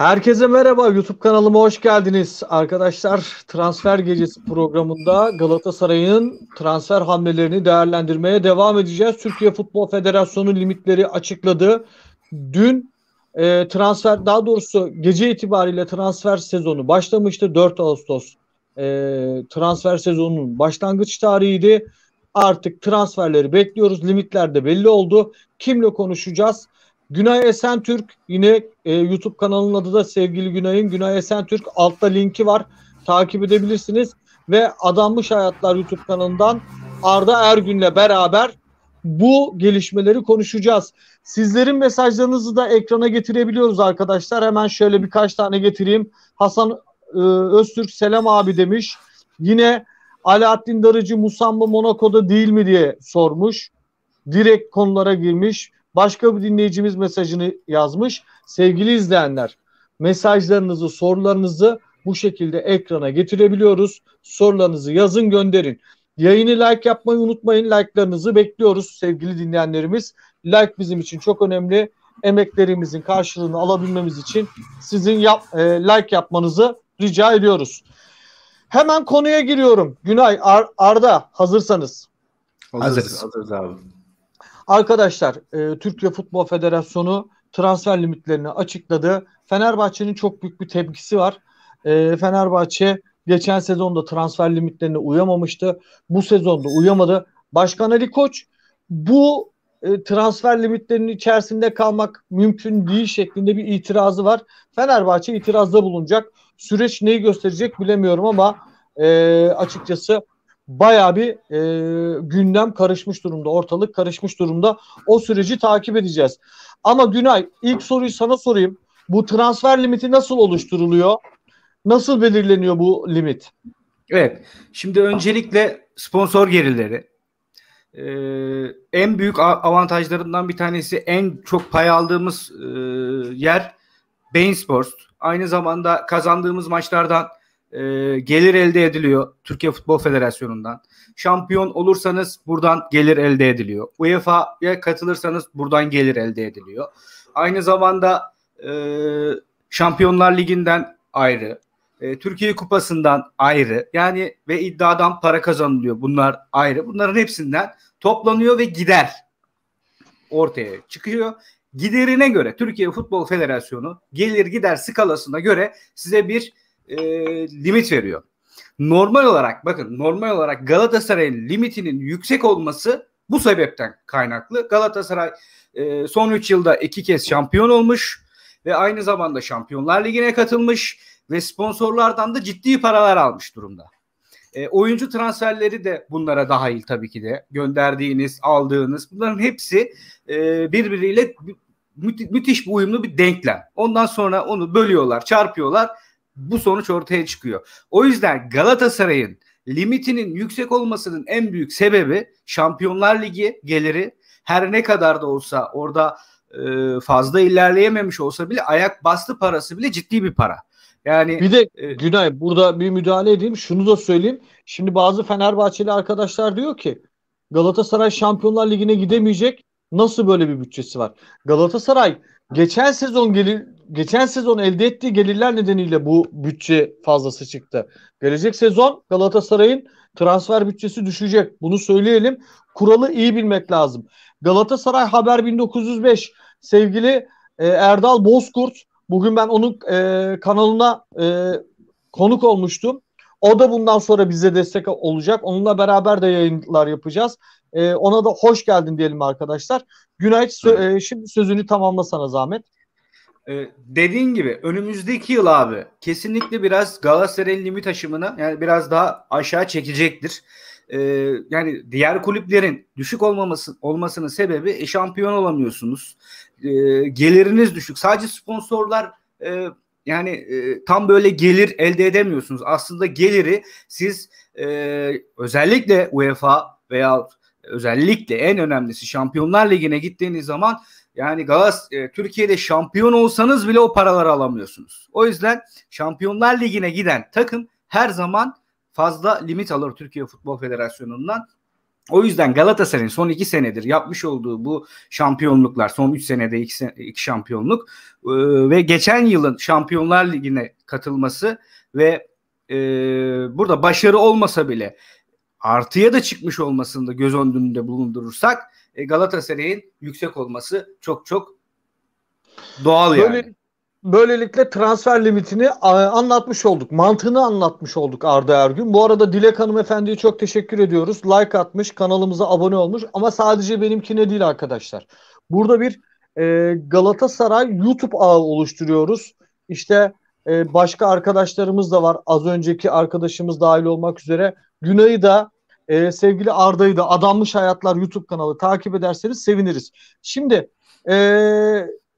Herkese merhaba. YouTube kanalıma hoş geldiniz. Arkadaşlar transfer gecesi programında Galatasaray'ın transfer hamlelerini değerlendirmeye devam edeceğiz. Türkiye Futbol Federasyonu limitleri açıkladı. Dün e, transfer daha doğrusu gece itibariyle transfer sezonu başlamıştı. 4 Ağustos e, transfer sezonunun başlangıç tarihiydi. Artık transferleri bekliyoruz. Limitler de belli oldu. Kimle konuşacağız? Günay Esentürk yine e, YouTube kanalının adı da sevgili Günay'ın Günay Esentürk altta linki var takip edebilirsiniz ve Adanmış Hayatlar YouTube kanalından Arda Ergün'le beraber bu gelişmeleri konuşacağız. Sizlerin mesajlarınızı da ekrana getirebiliyoruz arkadaşlar. Hemen şöyle birkaç tane getireyim. Hasan e, Öztürk selam abi demiş. Yine Alaaddin Darıcı Musamba Monaco'da değil mi diye sormuş. Direkt konulara girmiş. Başka bir dinleyicimiz mesajını yazmış. Sevgili izleyenler, mesajlarınızı, sorularınızı bu şekilde ekrana getirebiliyoruz. Sorularınızı yazın, gönderin. Yayını like yapmayı unutmayın. Like'larınızı bekliyoruz sevgili dinleyenlerimiz. Like bizim için çok önemli. Emeklerimizin karşılığını alabilmemiz için sizin yap, e, like yapmanızı rica ediyoruz. Hemen konuya giriyorum. Günay, Ar- Arda hazırsanız. Hazırız. Hazırız, hazırız abi. Arkadaşlar e, Türkiye Futbol Federasyonu transfer limitlerini açıkladı. Fenerbahçe'nin çok büyük bir tepkisi var. E, Fenerbahçe geçen sezonda transfer limitlerine uyamamıştı. Bu sezonda uyamadı. Başkan Ali Koç bu e, transfer limitlerinin içerisinde kalmak mümkün değil şeklinde bir itirazı var. Fenerbahçe itirazda bulunacak. Süreç neyi gösterecek bilemiyorum ama e, açıkçası baya bir e, gündem karışmış durumda. Ortalık karışmış durumda. O süreci takip edeceğiz. Ama Günay ilk soruyu sana sorayım. Bu transfer limiti nasıl oluşturuluyor? Nasıl belirleniyor bu limit? Evet. Şimdi öncelikle sponsor gelirleri. Ee, en büyük avantajlarından bir tanesi en çok pay aldığımız e, yer Bein Sports. Aynı zamanda kazandığımız maçlardan e, gelir elde ediliyor Türkiye Futbol Federasyonu'ndan. Şampiyon olursanız buradan gelir elde ediliyor. UEFA'ya katılırsanız buradan gelir elde ediliyor. Aynı zamanda e, Şampiyonlar Ligi'nden ayrı, e, Türkiye Kupası'ndan ayrı yani ve iddiadan para kazanılıyor. Bunlar ayrı. Bunların hepsinden toplanıyor ve gider ortaya çıkıyor. Giderine göre Türkiye Futbol Federasyonu gelir gider skalasına göre size bir e, limit veriyor. Normal olarak bakın normal olarak Galatasaray'ın limitinin yüksek olması bu sebepten kaynaklı. Galatasaray e, son 3 yılda 2 kez şampiyon olmuş ve aynı zamanda Şampiyonlar Ligi'ne katılmış ve sponsorlardan da ciddi paralar almış durumda. E, oyuncu transferleri de bunlara dahil tabii ki de. Gönderdiğiniz, aldığınız bunların hepsi e, birbiriyle müthi, müthiş bir uyumlu bir denklem. Ondan sonra onu bölüyorlar, çarpıyorlar bu sonuç ortaya çıkıyor. O yüzden Galatasaray'ın limitinin yüksek olmasının en büyük sebebi Şampiyonlar Ligi geliri her ne kadar da olsa orada e, fazla ilerleyememiş olsa bile ayak bastı parası bile ciddi bir para. Yani bir de e, Günay burada bir müdahale edeyim. Şunu da söyleyeyim. Şimdi bazı Fenerbahçeli arkadaşlar diyor ki Galatasaray Şampiyonlar Ligi'ne gidemeyecek. Nasıl böyle bir bütçesi var? Galatasaray geçen sezon gelir geçen sezon elde ettiği gelirler nedeniyle bu bütçe fazlası çıktı. Gelecek sezon Galatasaray'ın transfer bütçesi düşecek. Bunu söyleyelim. Kuralı iyi bilmek lazım. Galatasaray Haber 1905 sevgili e, Erdal Bozkurt bugün ben onun e, kanalına e, konuk olmuştum. O da bundan sonra bize destek olacak. Onunla beraber de yayınlar yapacağız. E, ona da hoş geldin diyelim arkadaşlar. Günay sö- e, şimdi sözünü tamamla sana zahmet. Ee, dediğin gibi önümüzdeki yıl abi kesinlikle biraz Galatasaray'ın limit aşımına yani biraz daha aşağı çekecektir. Ee, yani diğer kulüplerin düşük olmaması olmasının sebebi e, şampiyon olamıyorsunuz. Ee, geliriniz düşük. Sadece sponsorlar e, yani e, tam böyle gelir elde edemiyorsunuz. Aslında geliri siz e, özellikle UEFA veya özellikle en önemlisi Şampiyonlar Ligi'ne gittiğiniz zaman yani Galaz e, Türkiye'de şampiyon olsanız bile o paraları alamıyorsunuz. O yüzden Şampiyonlar Ligi'ne giden takım her zaman fazla limit alır Türkiye Futbol Federasyonu'ndan. O yüzden Galatasaray'ın son iki senedir yapmış olduğu bu şampiyonluklar, son üç senede iki, sen, iki şampiyonluk e, ve geçen yılın Şampiyonlar Ligi'ne katılması ve e, burada başarı olmasa bile artıya da çıkmış olmasını da göz önünde bulundurursak e, Galatasaray'ın yüksek olması çok çok doğal Böyle, yani. Böylelikle transfer limitini anlatmış olduk. Mantığını anlatmış olduk Arda Ergün. Bu arada Dilek Hanım Efendi'ye çok teşekkür ediyoruz. Like atmış, kanalımıza abone olmuş ama sadece benimkine değil arkadaşlar. Burada bir e, Galatasaray YouTube ağı oluşturuyoruz. İşte e, başka arkadaşlarımız da var. Az önceki arkadaşımız dahil olmak üzere Günay'ı da e, sevgili Arda'yı da Adanmış Hayatlar YouTube kanalı takip ederseniz seviniriz. Şimdi e,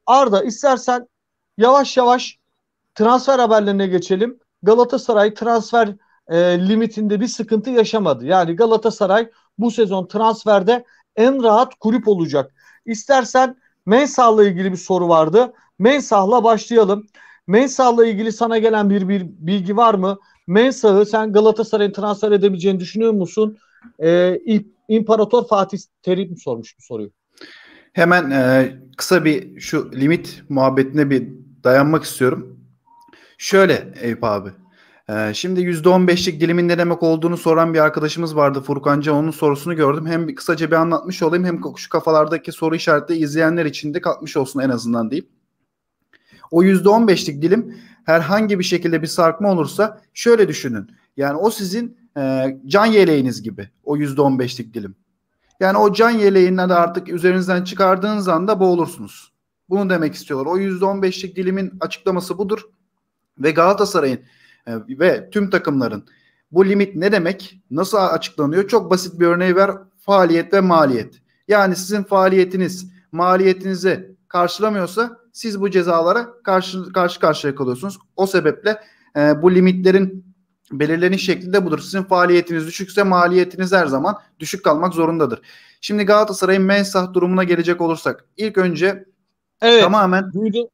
Arda istersen yavaş yavaş transfer haberlerine geçelim. Galatasaray transfer e, limitinde bir sıkıntı yaşamadı. Yani Galatasaray bu sezon transferde en rahat kulüp olacak. İstersen Mensah'la ilgili bir soru vardı. Mensah'la başlayalım. Mensah'la ilgili sana gelen bir, bir bilgi var mı? Mensah'ı sen Galatasaray'ın transfer edebileceğini düşünüyor musun? Ee, İmparator Fatih Terim sormuş bu soruyu. Hemen e, kısa bir şu limit muhabbetine bir dayanmak istiyorum. Şöyle Eyüp abi. E, şimdi %15'lik dilimin ne demek olduğunu soran bir arkadaşımız vardı Furkanca Onun sorusunu gördüm. Hem kısaca bir anlatmış olayım hem şu kafalardaki soru işareti izleyenler için de kalkmış olsun en azından diyeyim. O %15'lik dilim herhangi bir şekilde bir sarkma olursa şöyle düşünün. Yani o sizin e, can yeleğiniz gibi o %15'lik dilim. Yani o can yeleğinden de artık üzerinizden çıkardığınız anda boğulursunuz. Bunu demek istiyorlar. O %15'lik dilimin açıklaması budur. Ve Galatasaray'ın e, ve tüm takımların bu limit ne demek? Nasıl açıklanıyor? Çok basit bir örneği ver. Faaliyet ve maliyet. Yani sizin faaliyetiniz maliyetinizi karşılamıyorsa siz bu cezalara karşı karşı karşıya kalıyorsunuz. O sebeple e, bu limitlerin belirleniş şekli de budur. Sizin faaliyetiniz düşükse maliyetiniz her zaman düşük kalmak zorundadır. Şimdi Galatasaray'ın mensah durumuna gelecek olursak ilk önce evet, tamamen duydu,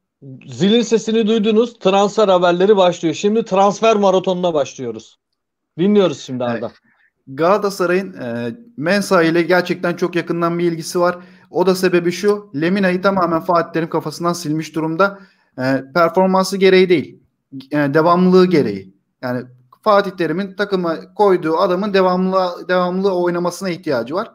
zilin sesini duydunuz. Transfer haberleri başlıyor. Şimdi transfer maratonuna başlıyoruz. Dinliyoruz şimdi Arda. Evet. Galatasaray'ın e, Mensa ile gerçekten çok yakından bir ilgisi var. O da sebebi şu. Lemina'yı tamamen Fatih Terim kafasından silmiş durumda. E, performansı gereği değil. E, devamlılığı gereği. Yani Fatih Terim'in takıma koyduğu adamın devamlı devamlı oynamasına ihtiyacı var.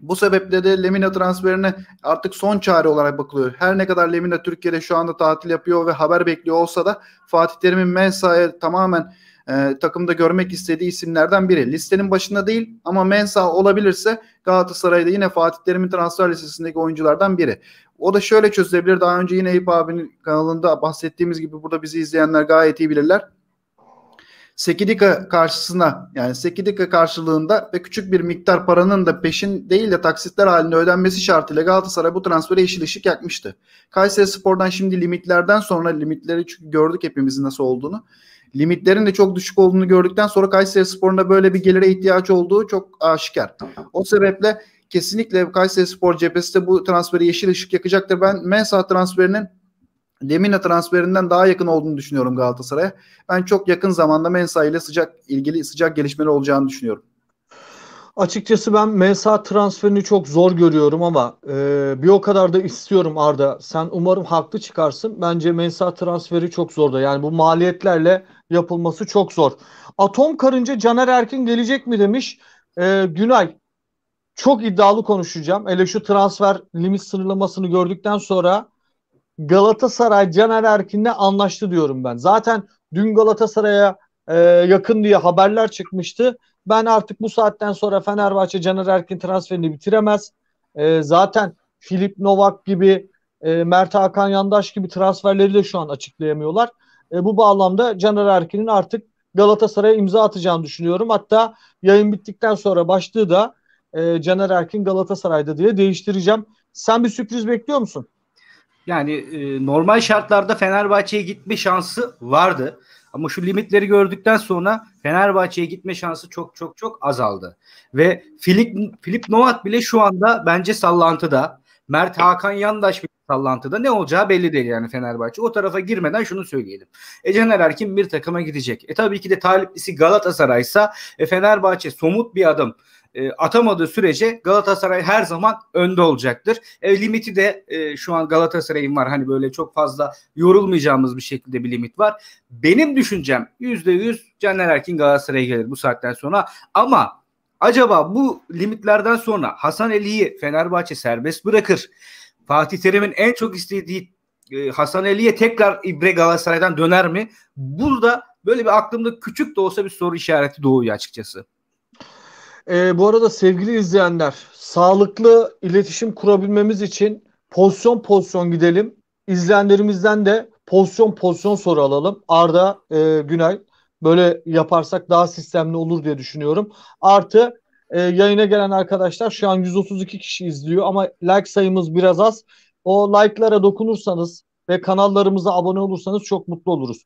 Bu sebeple de Lemina transferine artık son çare olarak bakılıyor. Her ne kadar Lemina Türkiye'de şu anda tatil yapıyor ve haber bekliyor olsa da Fatih Terim'in Mensa'ya tamamen e, takımda görmek istediği isimlerden biri. Listenin başında değil ama mensa olabilirse Galatasaray'da yine Fatih Terim'in transfer listesindeki oyunculardan biri. O da şöyle çözülebilir. Daha önce yine Eyüp abinin kanalında bahsettiğimiz gibi burada bizi izleyenler gayet iyi bilirler. Sekidika karşısına yani Sekidika karşılığında ve küçük bir miktar paranın da peşin değil de taksitler halinde ödenmesi şartıyla Galatasaray bu transferi yeşil ışık yakmıştı. Kayseri Spor'dan şimdi limitlerden sonra limitleri çünkü gördük hepimizin nasıl olduğunu limitlerin de çok düşük olduğunu gördükten sonra Kayseri Spor'un böyle bir gelire ihtiyaç olduğu çok aşikar. O sebeple kesinlikle Kayseri Spor cephesi de bu transferi yeşil ışık yakacaktır. Ben Mensah transferinin Lemina transferinden daha yakın olduğunu düşünüyorum Galatasaray'a. Ben çok yakın zamanda Mensah ile sıcak ilgili sıcak gelişmeler olacağını düşünüyorum. Açıkçası ben Mensa transferini çok zor görüyorum ama e, bir o kadar da istiyorum Arda. Sen umarım haklı çıkarsın. Bence Mensa transferi çok zor da Yani bu maliyetlerle yapılması çok zor. Atom karınca Caner Erkin gelecek mi demiş. E, Günay çok iddialı konuşacağım. Ele şu transfer limit sınırlamasını gördükten sonra Galatasaray Caner Erkin'le anlaştı diyorum ben. Zaten dün Galatasaray'a e, yakın diye haberler çıkmıştı. Ben artık bu saatten sonra Fenerbahçe Caner Erkin transferini bitiremez. E, zaten Filip Novak gibi, e, Mert Hakan Yandaş gibi transferleri de şu an açıklayamıyorlar. E, bu bağlamda Caner Erkin'in artık Galatasaray'a imza atacağını düşünüyorum. Hatta yayın bittikten sonra başlığı da e, Caner Erkin Galatasaray'da diye değiştireceğim. Sen bir sürpriz bekliyor musun? Yani e, normal şartlarda Fenerbahçe'ye gitme şansı vardı. Ama şu limitleri gördükten sonra Fenerbahçe'ye gitme şansı çok çok çok azaldı. Ve Filip, Filip Novat bile şu anda bence sallantıda. Mert Hakan Yandaş bile sallantıda ne olacağı belli değil yani Fenerbahçe. O tarafa girmeden şunu söyleyelim. E Caner Erkin bir takıma gidecek. E tabii ki de taliplisi Galatasaray'sa e, Fenerbahçe somut bir adım e, atamadığı sürece Galatasaray her zaman önde olacaktır. E, limiti de e, şu an Galatasaray'ın var. Hani böyle çok fazla yorulmayacağımız bir şekilde bir limit var. Benim düşüncem %100 Caner Erkin Galatasaray'a gelir bu saatten sonra ama acaba bu limitlerden sonra Hasan Eli'yi Fenerbahçe serbest bırakır. Fatih Terim'in en çok istediği e, Hasan Ali'ye tekrar İbre Galatasaray'dan döner mi? Burada böyle bir aklımda küçük de olsa bir soru işareti doğuyor açıkçası. E, bu arada sevgili izleyenler, sağlıklı iletişim kurabilmemiz için pozisyon pozisyon gidelim. İzleyenlerimizden de pozisyon pozisyon soru alalım. Arda, e, Günay böyle yaparsak daha sistemli olur diye düşünüyorum. Artı e, yayına gelen arkadaşlar şu an 132 kişi izliyor ama like sayımız biraz az. O like'lara dokunursanız ve kanallarımıza abone olursanız çok mutlu oluruz.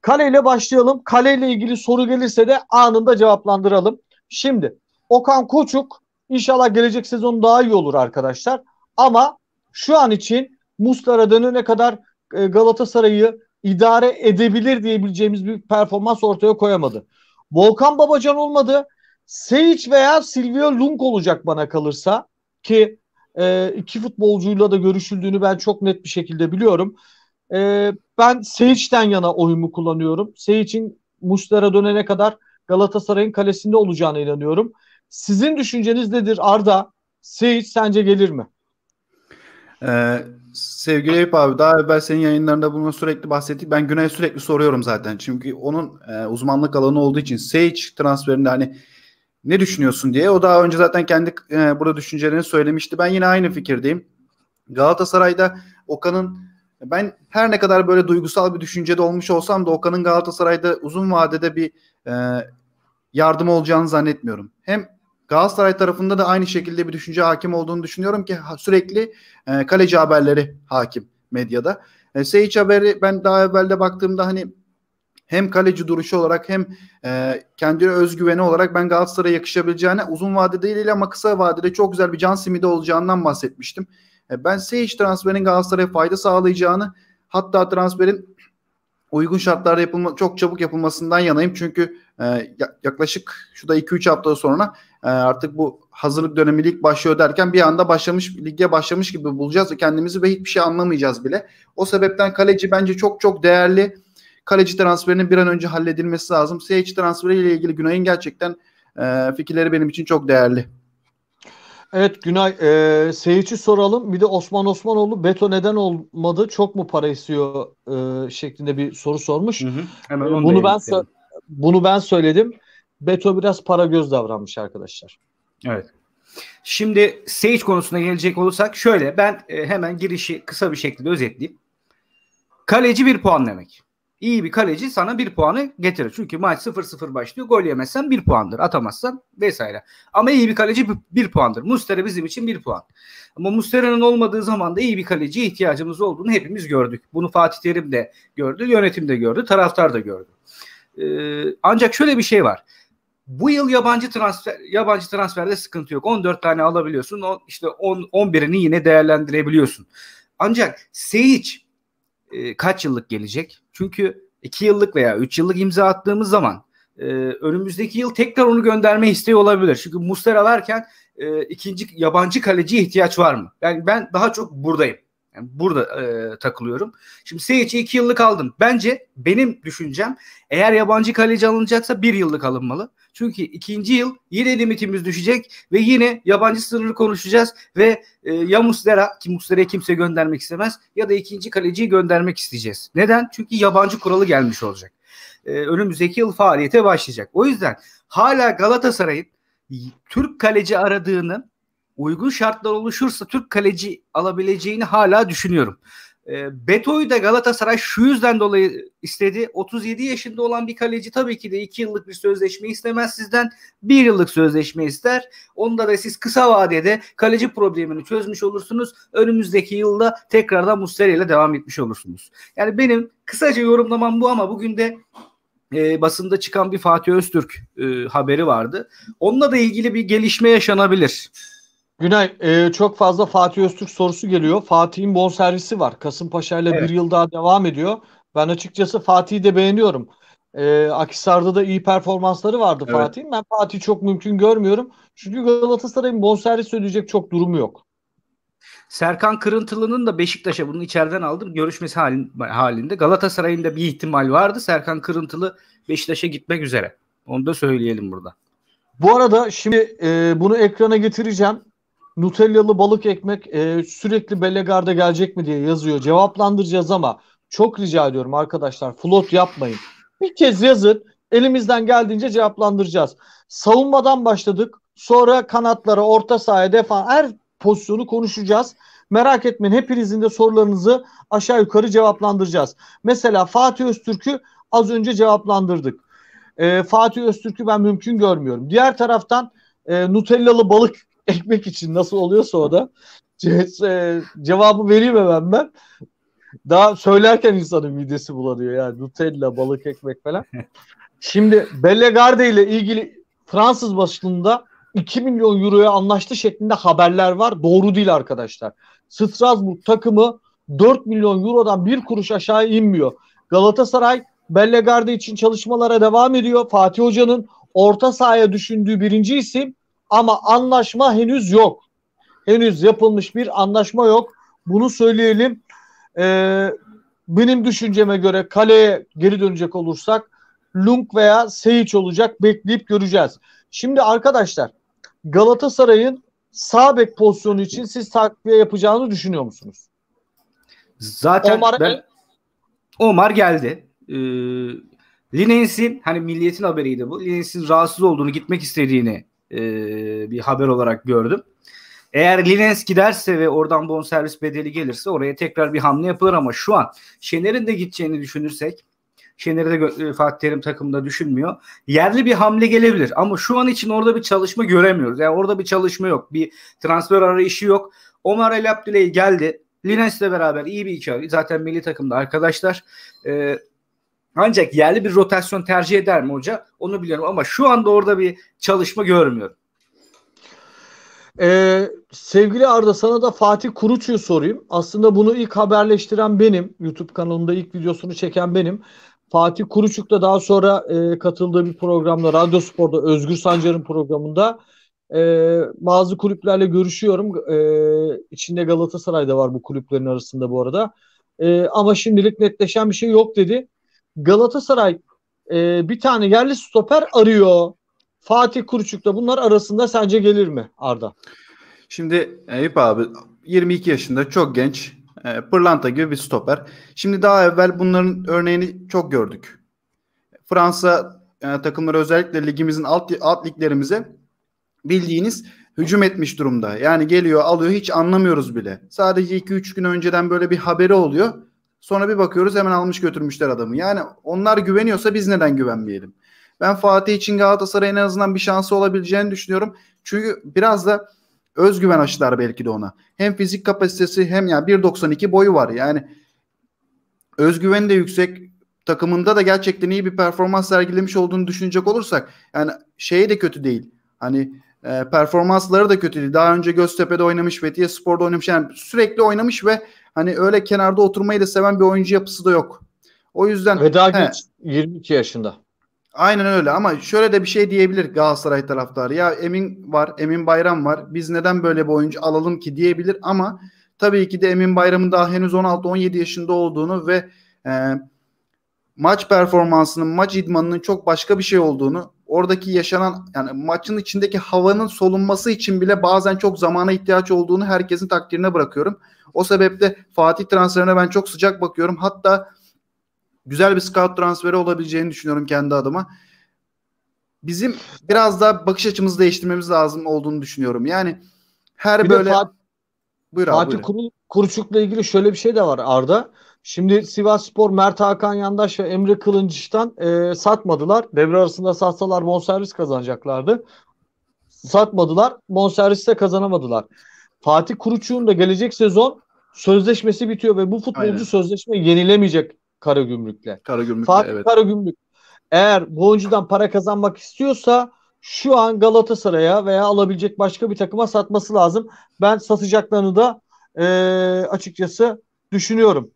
Kaleyle başlayalım. Kaleyle ilgili soru gelirse de anında cevaplandıralım. Şimdi Okan Koçuk inşallah gelecek sezon daha iyi olur arkadaşlar. Ama şu an için Muslera dönene kadar e, Galatasaray'ı idare edebilir diyebileceğimiz bir performans ortaya koyamadı. Volkan Babacan olmadı. Seyic veya Silvio Lung olacak bana kalırsa ki e, iki futbolcuyla da görüşüldüğünü ben çok net bir şekilde biliyorum. E, ben Seyic'den yana oyumu kullanıyorum. Seyic'in Muşlara dönene kadar Galatasaray'ın kalesinde olacağına inanıyorum. Sizin düşünceniz nedir Arda? Seyic sence gelir mi? Ee, sevgili Eyüp abi daha evvel senin yayınlarında bunu sürekli bahsettik. Ben Güney sürekli soruyorum zaten. Çünkü onun e, uzmanlık alanı olduğu için Sage transferinde hani ne düşünüyorsun diye. O daha önce zaten kendi e, burada düşüncelerini söylemişti. Ben yine aynı fikirdeyim. Galatasaray'da Okan'ın ben her ne kadar böyle duygusal bir düşüncede olmuş olsam da Okan'ın Galatasaray'da uzun vadede bir e, yardım olacağını zannetmiyorum. Hem Galatasaray tarafında da aynı şekilde bir düşünce hakim olduğunu düşünüyorum ki sürekli e, kaleci haberleri hakim medyada. E, Seyic haberi ben daha evvelde baktığımda hani hem kaleci duruşu olarak hem e, kendine özgüveni olarak ben Galatasaray'a yakışabileceğine uzun vadede değil ama kısa vadede çok güzel bir can simidi olacağından bahsetmiştim. E, ben Seyic transferin Galatasaray'a fayda sağlayacağını hatta transferin uygun şartlarda yapılma, çok çabuk yapılmasından yanayım. Çünkü e, yaklaşık şu da 2-3 hafta sonra e, artık bu hazırlık dönemi lig başlıyor derken bir anda başlamış lige başlamış gibi bulacağız kendimizi ve hiçbir şey anlamayacağız bile. O sebepten kaleci bence çok çok değerli Kaleci transferinin bir an önce halledilmesi lazım. CH transferiyle ilgili Günay'ın gerçekten e, fikirleri benim için çok değerli. Evet Günay, e, Seyiç'i soralım. Bir de Osman Osmanoğlu Beto neden olmadı? Çok mu para istiyor e, şeklinde bir soru sormuş. Hı hı. E, hemen onu bunu ben so- bunu ben söyledim. Beto biraz para göz davranmış arkadaşlar. Evet. Şimdi Seyiç konusuna gelecek olursak şöyle ben e, hemen girişi kısa bir şekilde özetleyeyim. Kaleci bir puan demek iyi bir kaleci sana bir puanı getirir. Çünkü maç 0-0 başlıyor. Gol yemezsen bir puandır. Atamazsan vesaire. Ama iyi bir kaleci bir, puandır. Mustera bizim için bir puan. Ama Mustera'nın olmadığı zaman da iyi bir kaleciye ihtiyacımız olduğunu hepimiz gördük. Bunu Fatih Terim de gördü, yönetim de gördü, taraftar da gördü. Ee, ancak şöyle bir şey var. Bu yıl yabancı transfer yabancı transferde sıkıntı yok. 14 tane alabiliyorsun. O, işte 10 11'ini yine değerlendirebiliyorsun. Ancak Seyic e, kaç yıllık gelecek? Çünkü 2 yıllık veya 3 yıllık imza attığımız zaman e, önümüzdeki yıl tekrar onu gönderme isteği olabilir. Çünkü Mustera varken e, ikinci yabancı kaleciye ihtiyaç var mı? Yani ben daha çok buradayım. Yani burada e, takılıyorum. Şimdi Seyic'i 2 yıllık aldın. Bence benim düşüncem eğer yabancı kaleci alınacaksa 1 yıllık alınmalı. Çünkü ikinci yıl yine limitimiz düşecek ve yine yabancı sınırı konuşacağız ve e, ya Muslera ki Muslera'yı kimse göndermek istemez ya da ikinci kaleciyi göndermek isteyeceğiz. Neden? Çünkü yabancı kuralı gelmiş olacak. E, önümüzdeki yıl faaliyete başlayacak. O yüzden hala Galatasaray'ın Türk kaleci aradığını uygun şartlar oluşursa Türk kaleci alabileceğini hala düşünüyorum. E, Beto'yu da Galatasaray şu yüzden dolayı istedi. 37 yaşında olan bir kaleci tabii ki de 2 yıllık bir sözleşme istemez sizden. 1 yıllık sözleşme ister. Onda da siz kısa vadede kaleci problemini çözmüş olursunuz. Önümüzdeki yılda tekrardan Mustera ile devam etmiş olursunuz. Yani benim kısaca yorumlamam bu ama bugün de e, basında çıkan bir Fatih Öztürk e, haberi vardı. Onunla da ilgili bir gelişme yaşanabilir. Günay e, çok fazla Fatih Öztürk sorusu geliyor. Fatih'in bonservisi var. Kasımpaşa ile evet. bir yıl daha devam ediyor. Ben açıkçası Fatih'i de beğeniyorum. E, Akisar'da da iyi performansları vardı evet. Fatih'in. Ben Fatih çok mümkün görmüyorum. Çünkü Galatasaray'ın bonservis ödeyecek çok durumu yok. Serkan Kırıntılı'nın da Beşiktaş'a bunu içeriden aldım görüşmesi halin, halinde. Galatasaray'ın da bir ihtimal vardı. Serkan Kırıntılı Beşiktaş'a gitmek üzere. Onu da söyleyelim burada. Bu arada şimdi e, bunu ekrana getireceğim. Nutellalı balık ekmek e, sürekli Bellegar'da gelecek mi diye yazıyor. Cevaplandıracağız ama çok rica ediyorum arkadaşlar flot yapmayın. Bir kez yazın elimizden geldiğince cevaplandıracağız. Savunmadan başladık. Sonra kanatlara, orta sahaya, defan her pozisyonu konuşacağız. Merak etmeyin hepinizin de sorularınızı aşağı yukarı cevaplandıracağız. Mesela Fatih Öztürk'ü az önce cevaplandırdık. Ee, Fatih Öztürk'ü ben mümkün görmüyorum. Diğer taraftan e, Nutellalı balık ekmek için nasıl oluyorsa o da cevabı vereyim hemen ben. Daha söylerken insanın midesi bulanıyor yani Nutella, balık ekmek falan. Şimdi Bellegarde ile ilgili Fransız basınında 2 milyon euroya anlaştı şeklinde haberler var. Doğru değil arkadaşlar. Strasbourg takımı 4 milyon eurodan bir kuruş aşağı inmiyor. Galatasaray Bellegarde için çalışmalara devam ediyor. Fatih Hoca'nın orta sahaya düşündüğü birinci isim ama anlaşma henüz yok. Henüz yapılmış bir anlaşma yok. Bunu söyleyelim. Ee, benim düşünceme göre kaleye geri dönecek olursak Lung veya Seyic olacak bekleyip göreceğiz. Şimdi arkadaşlar Galatasaray'ın sağ bek pozisyonu için siz takviye yapacağını düşünüyor musunuz? Zaten Omar, ben, Omar geldi. Ee, Linens'in hani milliyetin haberiydi bu. Linens'in rahatsız olduğunu gitmek istediğini e, bir haber olarak gördüm. Eğer Linens giderse ve oradan bonservis bedeli gelirse oraya tekrar bir hamle yapılır ama şu an Şener'in de gideceğini düşünürsek Şener'i de e, Fatih Terim takımda düşünmüyor. Yerli bir hamle gelebilir ama şu an için orada bir çalışma göremiyoruz. Yani orada bir çalışma yok. Bir transfer arayışı yok. Omar El Abdüley geldi. ile beraber iyi bir iki Zaten milli takımda arkadaşlar. Ee, ancak yerli bir rotasyon tercih eder mi hoca? Onu biliyorum ama şu anda orada bir çalışma görmüyorum. Ee, sevgili Arda sana da Fatih Kuruç'u sorayım. Aslında bunu ilk haberleştiren benim. YouTube kanalında ilk videosunu çeken benim. Fatih Kuruçuk da daha sonra e, katıldığı bir programda Radyo Spor'da Özgür Sancar'ın programında e, bazı kulüplerle görüşüyorum. E, içinde Galatasaray'da var bu kulüplerin arasında bu arada. E, ama şimdilik netleşen bir şey yok dedi. Galatasaray e, bir tane yerli stoper arıyor. Fatih Kuruçuk da bunlar arasında sence gelir mi Arda? Şimdi Eyüp abi 22 yaşında çok genç. E, pırlanta gibi bir stoper. Şimdi daha evvel bunların örneğini çok gördük. Fransa e, takımları özellikle ligimizin alt, alt liglerimize bildiğiniz hücum etmiş durumda. Yani geliyor alıyor hiç anlamıyoruz bile. Sadece 2-3 gün önceden böyle bir haberi oluyor. Sonra bir bakıyoruz hemen almış götürmüşler adamı. Yani onlar güveniyorsa biz neden güvenmeyelim? Ben Fatih için Galatasaray'ın en azından bir şansı olabileceğini düşünüyorum. Çünkü biraz da özgüven aşılar belki de ona. Hem fizik kapasitesi hem yani 1.92 boyu var. Yani özgüveni de yüksek. Takımında da gerçekten iyi bir performans sergilemiş olduğunu düşünecek olursak yani şey de kötü değil. Hani e, performansları da kötü değil. Daha önce Göztepe'de oynamış, Fethiye Spor'da oynamış. Yani sürekli oynamış ve Hani öyle kenarda oturmayı da seven bir oyuncu yapısı da yok. O yüzden ve daha he, 22 yaşında. Aynen öyle ama şöyle de bir şey diyebilir Galatasaray taraftarı. Ya Emin var, Emin Bayram var. Biz neden böyle bir oyuncu alalım ki diyebilir ama tabii ki de Emin Bayram'ın daha henüz 16-17 yaşında olduğunu ve e, maç performansının, maç idmanının çok başka bir şey olduğunu, oradaki yaşanan yani maçın içindeki havanın solunması için bile bazen çok zamana ihtiyaç olduğunu herkesin takdirine bırakıyorum. O sebeple Fatih transferine ben çok sıcak bakıyorum. Hatta güzel bir scout transferi olabileceğini düşünüyorum kendi adıma. Bizim biraz daha bakış açımızı değiştirmemiz lazım olduğunu düşünüyorum. Yani her bir böyle Fatih, buyur abi, Fatih buyur. Kuruçuk'la ilgili şöyle bir şey de var Arda. Şimdi Sivas Spor Mert Hakan Yandaş ve Emre Kılınç'tan e, satmadılar. Devre arasında satsalar bonservis kazanacaklardı. Satmadılar. Bonservis de kazanamadılar. Fatih Kuruçu'nun da gelecek sezon sözleşmesi bitiyor ve bu futbolcu Aynen. sözleşme yenilemeyecek Karagümrük'le. Karagümrük'le Fatih evet. Karagümrük eğer bu oyuncudan para kazanmak istiyorsa şu an Galatasaray'a veya alabilecek başka bir takıma satması lazım. Ben satacaklarını da e, açıkçası düşünüyorum.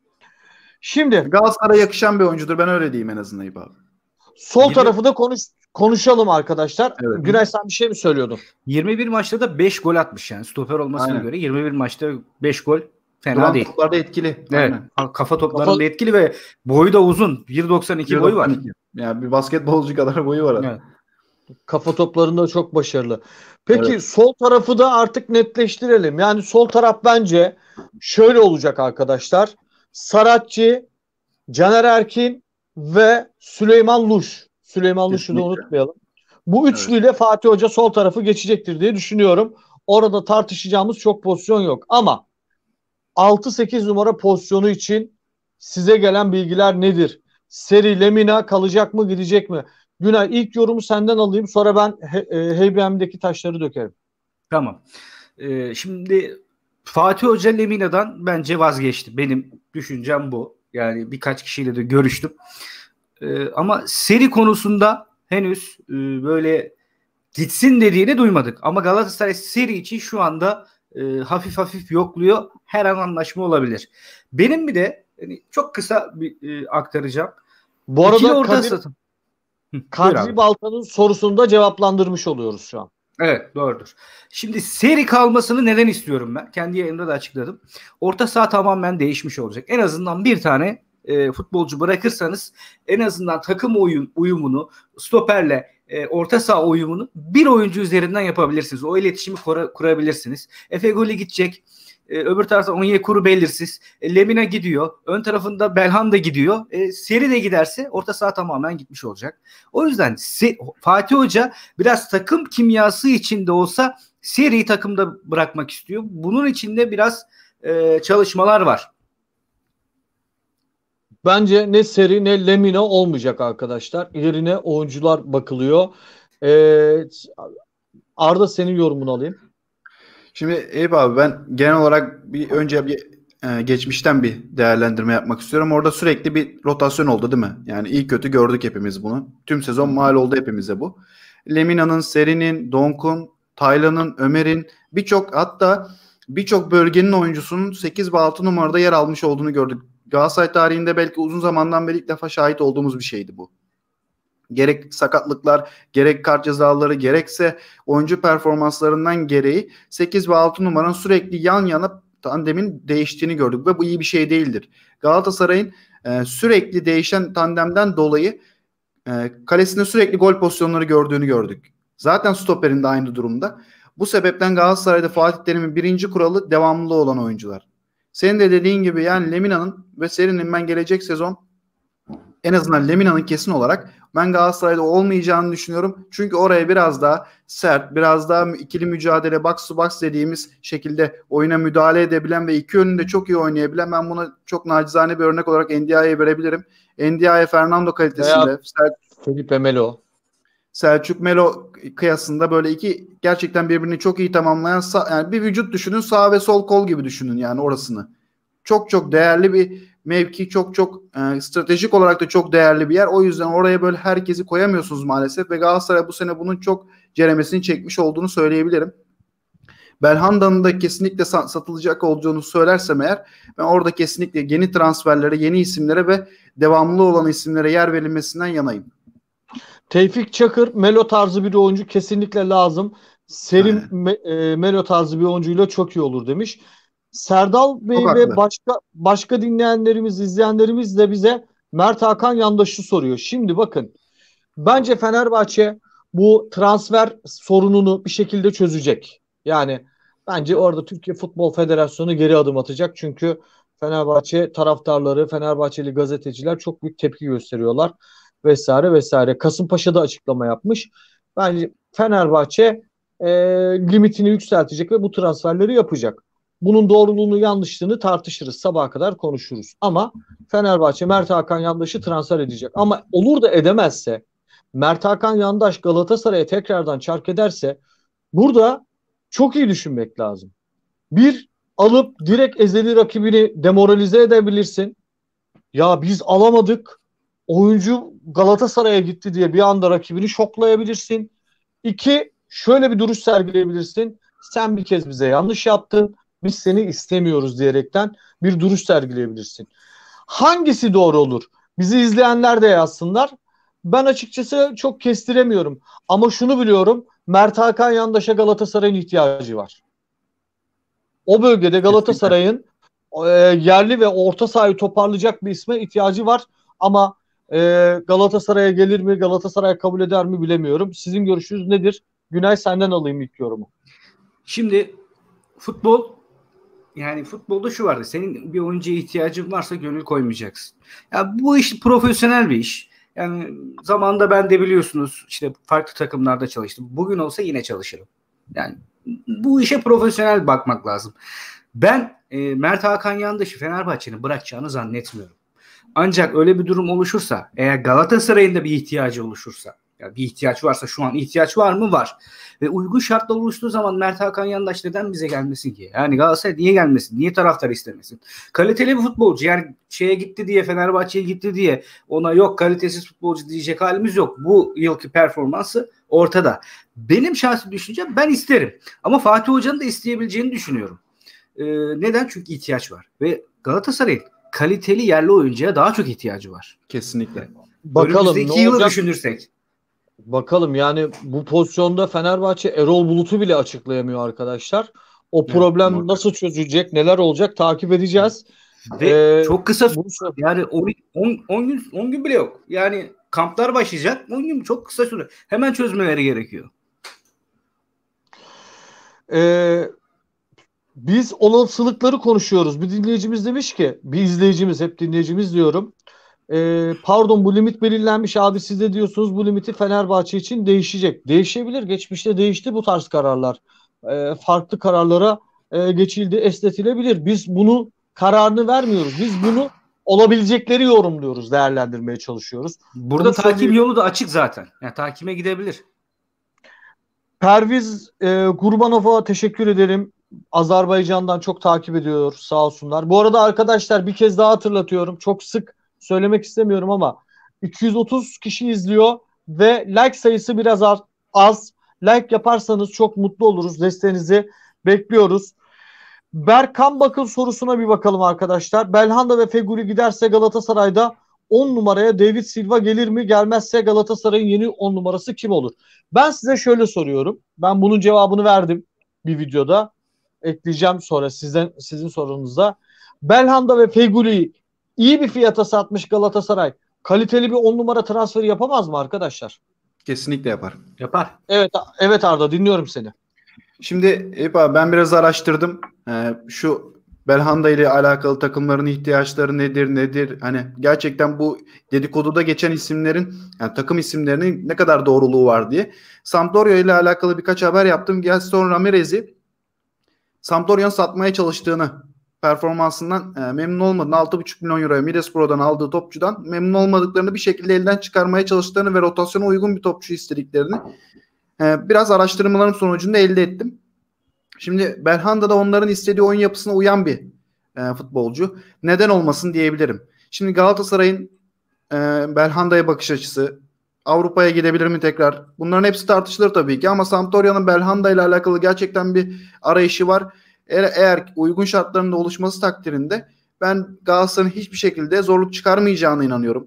Şimdi Galatasaray'a yakışan bir oyuncudur. Ben öyle diyeyim en azından İbo Sol 20... tarafı da konuş konuşalım arkadaşlar. Evet. Günay sen bir şey mi söylüyordun? 21 maçta da 5 gol atmış yani. Stoper olmasına Aynen. göre 21 maçta 5 gol fena Duran değil. toplarda etkili. Evet. Aynen. Kafa toplarında Kafa... etkili ve boyu da uzun. 1.92 boyu var. Yani bir basketbolcu kadar boyu var. Evet. Kafa toplarında çok başarılı. Peki evet. sol tarafı da artık netleştirelim. Yani sol taraf bence şöyle olacak arkadaşlar. Saratçı, Caner Erkin, ve Süleyman Luş. Süleyman Luş'u da unutmayalım. Bu üçlüyle evet. Fatih Hoca sol tarafı geçecektir diye düşünüyorum. Orada tartışacağımız çok pozisyon yok. Ama 6-8 numara pozisyonu için size gelen bilgiler nedir? Seri Lemina kalacak mı gidecek mi? Günay ilk yorumu senden alayım sonra ben HBM'deki e, taşları dökerim. Tamam. Ee, şimdi Fatih Hoca Lemina'dan bence vazgeçti. Benim düşüncem bu. Yani birkaç kişiyle de görüştüm. E, ama seri konusunda henüz e, böyle gitsin dediğini duymadık. Ama Galatasaray seri için şu anda e, hafif hafif yokluyor. Her an anlaşma olabilir. Benim bir de yani çok kısa bir e, aktaracağım. Bu arada orta Kadir, Kadri Balta'nın sorusunu da cevaplandırmış oluyoruz şu an. Evet doğrudur. Şimdi seri kalmasını neden istiyorum ben? Kendi yayımda da açıkladım. Orta saha tamamen değişmiş olacak. En azından bir tane e, futbolcu bırakırsanız en azından takım oyun uyumunu stoperle e, orta saha uyumunu bir oyuncu üzerinden yapabilirsiniz. O iletişimi kura, kurabilirsiniz. Efe Goli gidecek. E, öbür tarafta Onyekuru belirsiz. E, Lemina gidiyor. Ön tarafında da gidiyor. E, seri de giderse orta saha tamamen gitmiş olacak. O yüzden se- Fatih Hoca biraz takım kimyası içinde olsa seriyi takımda bırakmak istiyor. Bunun içinde biraz e, çalışmalar var. Bence ne seri ne Lemina olmayacak arkadaşlar. Yerine oyuncular bakılıyor. Ee, Arda senin yorumunu alayım. Şimdi Eyüp abi ben genel olarak bir önce bir e, geçmişten bir değerlendirme yapmak istiyorum. Orada sürekli bir rotasyon oldu değil mi? Yani iyi kötü gördük hepimiz bunu. Tüm sezon mal oldu hepimize bu. Lemina'nın, Seri'nin, Donk'un, Taylan'ın, Ömer'in birçok hatta birçok bölgenin oyuncusunun 8 ve 6 numarada yer almış olduğunu gördük. Galatasaray tarihinde belki uzun zamandan beri ilk defa şahit olduğumuz bir şeydi bu gerek sakatlıklar, gerek kart cezaları, gerekse oyuncu performanslarından gereği 8 ve 6 numaranın sürekli yan yana tandemin değiştiğini gördük ve bu iyi bir şey değildir. Galatasaray'ın e, sürekli değişen tandemden dolayı e, kalesinde sürekli gol pozisyonları gördüğünü gördük. Zaten stoperin de aynı durumda. Bu sebepten Galatasaray'da Fatih Terim'in birinci kuralı devamlı olan oyuncular. Senin de dediğin gibi yani Lemina'nın ve Serin'in ben gelecek sezon en azından Lemina'nın kesin olarak ben Galatasaray'da olmayacağını düşünüyorum. Çünkü oraya biraz daha sert, biraz daha ikili mücadele, box to box dediğimiz şekilde oyuna müdahale edebilen ve iki önünde çok iyi oynayabilen ben buna çok nacizane bir örnek olarak NDI'ye verebilirim. NDI'ye Fernando kalitesinde. Veya sert, Felipe Melo. Selçuk Melo kıyasında böyle iki gerçekten birbirini çok iyi tamamlayan yani bir vücut düşünün sağ ve sol kol gibi düşünün yani orasını. Çok çok değerli bir mevki çok çok e, stratejik olarak da çok değerli bir yer. O yüzden oraya böyle herkesi koyamıyorsunuz maalesef ve Galatasaray bu sene bunun çok ceremesini çekmiş olduğunu söyleyebilirim. Belhanda'nın da kesinlikle satılacak olduğunu söylersem eğer ben orada kesinlikle yeni transferlere, yeni isimlere ve devamlı olan isimlere yer verilmesinden yanayım. Tevfik Çakır Melo tarzı bir oyuncu kesinlikle lazım. Selim me, e, Melo tarzı bir oyuncuyla çok iyi olur demiş. Serdal Bey ve başka başka dinleyenlerimiz, izleyenlerimiz de bize Mert Hakan Yandaş'ı soruyor. Şimdi bakın bence Fenerbahçe bu transfer sorununu bir şekilde çözecek. Yani bence orada Türkiye Futbol Federasyonu geri adım atacak. Çünkü Fenerbahçe taraftarları, Fenerbahçeli gazeteciler çok büyük tepki gösteriyorlar vesaire vesaire. Kasımpaşa da açıklama yapmış. Bence Fenerbahçe e, limitini yükseltecek ve bu transferleri yapacak. Bunun doğruluğunu yanlışlığını tartışırız. Sabaha kadar konuşuruz. Ama Fenerbahçe Mert Hakan Yandaş'ı transfer edecek. Ama olur da edemezse Mert Hakan Yandaş Galatasaray'a tekrardan çark ederse burada çok iyi düşünmek lazım. Bir alıp direkt ezeli rakibini demoralize edebilirsin. Ya biz alamadık. Oyuncu Galatasaray'a gitti diye bir anda rakibini şoklayabilirsin. İki, şöyle bir duruş sergileyebilirsin. Sen bir kez bize yanlış yaptın biz seni istemiyoruz diyerekten bir duruş sergileyebilirsin. Hangisi doğru olur? Bizi izleyenler de yazsınlar. Ben açıkçası çok kestiremiyorum. Ama şunu biliyorum. Mert Hakan Yandaş'a Galatasaray'ın ihtiyacı var. O bölgede Galatasaray'ın e, yerli ve orta sahayı toparlayacak bir isme ihtiyacı var. Ama e, Galatasaray'a gelir mi, Galatasaray kabul eder mi bilemiyorum. Sizin görüşünüz nedir? Günay senden alayım ilk yorumu. Şimdi futbol yani futbolda şu vardı. Senin bir oyuncuya ihtiyacın varsa gönül koymayacaksın. Ya bu iş profesyonel bir iş. Yani zamanda ben de biliyorsunuz işte farklı takımlarda çalıştım. Bugün olsa yine çalışırım. Yani bu işe profesyonel bakmak lazım. Ben e, Mert Hakan Yandaş'ı Fenerbahçe'nin bırakacağını zannetmiyorum. Ancak öyle bir durum oluşursa, eğer Galatasaray'ın da bir ihtiyacı oluşursa ya bir ihtiyaç varsa şu an ihtiyaç var mı? Var. Ve uygun şartlar oluştuğu zaman Mert Hakan Yandaş neden bize gelmesin ki? Yani Galatasaray niye gelmesin? Niye taraftar istemesin? Kaliteli bir futbolcu. Yani şeye gitti diye Fenerbahçe'ye gitti diye ona yok kalitesiz futbolcu diyecek halimiz yok. Bu yılki performansı ortada. Benim şahsi düşüncem ben isterim. Ama Fatih Hoca'nın da isteyebileceğini düşünüyorum. Ee, neden? Çünkü ihtiyaç var. Ve Galatasaray'ın kaliteli yerli oyuncuya daha çok ihtiyacı var. Kesinlikle. Bakalım Önümüzdeki ne yılı olacak? düşünürsek. Bakalım yani bu pozisyonda Fenerbahçe Erol Bulut'u bile açıklayamıyor arkadaşlar. O problem evet, nasıl çözülecek, neler olacak takip edeceğiz. Ve ee, çok kısa bunu... yani 10 gün 10 gün bile yok. Yani kamplar başlayacak. 10 gün çok kısa süre. Hemen çözmeleri gerekiyor. Ee, biz olasılıkları konuşuyoruz. Bir dinleyicimiz demiş ki, bir izleyicimiz hep dinleyicimiz diyorum e, pardon bu limit belirlenmiş abi siz de diyorsunuz bu limiti Fenerbahçe için değişecek. Değişebilir. Geçmişte değişti bu tarz kararlar. E, farklı kararlara e, geçildi, esnetilebilir. Biz bunu kararını vermiyoruz. Biz bunu olabilecekleri yorumluyoruz, değerlendirmeye çalışıyoruz. Burada bunu takip söyleyeyim. yolu da açık zaten. Yani takime gidebilir. Perviz e, Kurbanov'a teşekkür ederim. Azerbaycan'dan çok takip ediyor sağ olsunlar. Bu arada arkadaşlar bir kez daha hatırlatıyorum. Çok sık söylemek istemiyorum ama 230 kişi izliyor ve like sayısı biraz az. Like yaparsanız çok mutlu oluruz. Desteğinizi bekliyoruz. Berkan Bakın sorusuna bir bakalım arkadaşlar. Belhanda ve Feguli giderse Galatasaray'da 10 numaraya David Silva gelir mi? Gelmezse Galatasaray'ın yeni 10 numarası kim olur? Ben size şöyle soruyorum. Ben bunun cevabını verdim bir videoda. Ekleyeceğim sonra sizden sizin sorunuza. Belhanda ve Feguli iyi bir fiyata satmış Galatasaray. Kaliteli bir on numara transferi yapamaz mı arkadaşlar? Kesinlikle yapar. Yapar. Evet evet Arda dinliyorum seni. Şimdi Epa ben biraz araştırdım. Ee, şu Belhanda ile alakalı takımların ihtiyaçları nedir nedir? Hani gerçekten bu dedikoduda geçen isimlerin yani takım isimlerinin ne kadar doğruluğu var diye. Sampdoria ile alakalı birkaç haber yaptım. Gaston Ramirez'i Sampdoria'nın satmaya çalıştığını performansından e, memnun olmadığını 6,5 milyon euroya Middlesbrough'dan aldığı topçudan memnun olmadıklarını bir şekilde elden çıkarmaya çalıştıklarını ve rotasyona uygun bir topçu istediklerini e, biraz araştırmalarım sonucunda elde ettim. Şimdi Belhanda da onların istediği oyun yapısına uyan bir e, futbolcu. Neden olmasın diyebilirim. Şimdi Galatasaray'ın e, Belhanda'ya bakış açısı, Avrupa'ya gidebilir mi tekrar? Bunların hepsi tartışılır tabii ki ama Sampdoria'nın Belhanda ile alakalı gerçekten bir arayışı var eğer, eğer uygun da oluşması takdirinde ben Galatasaray'ın hiçbir şekilde zorluk çıkarmayacağına inanıyorum.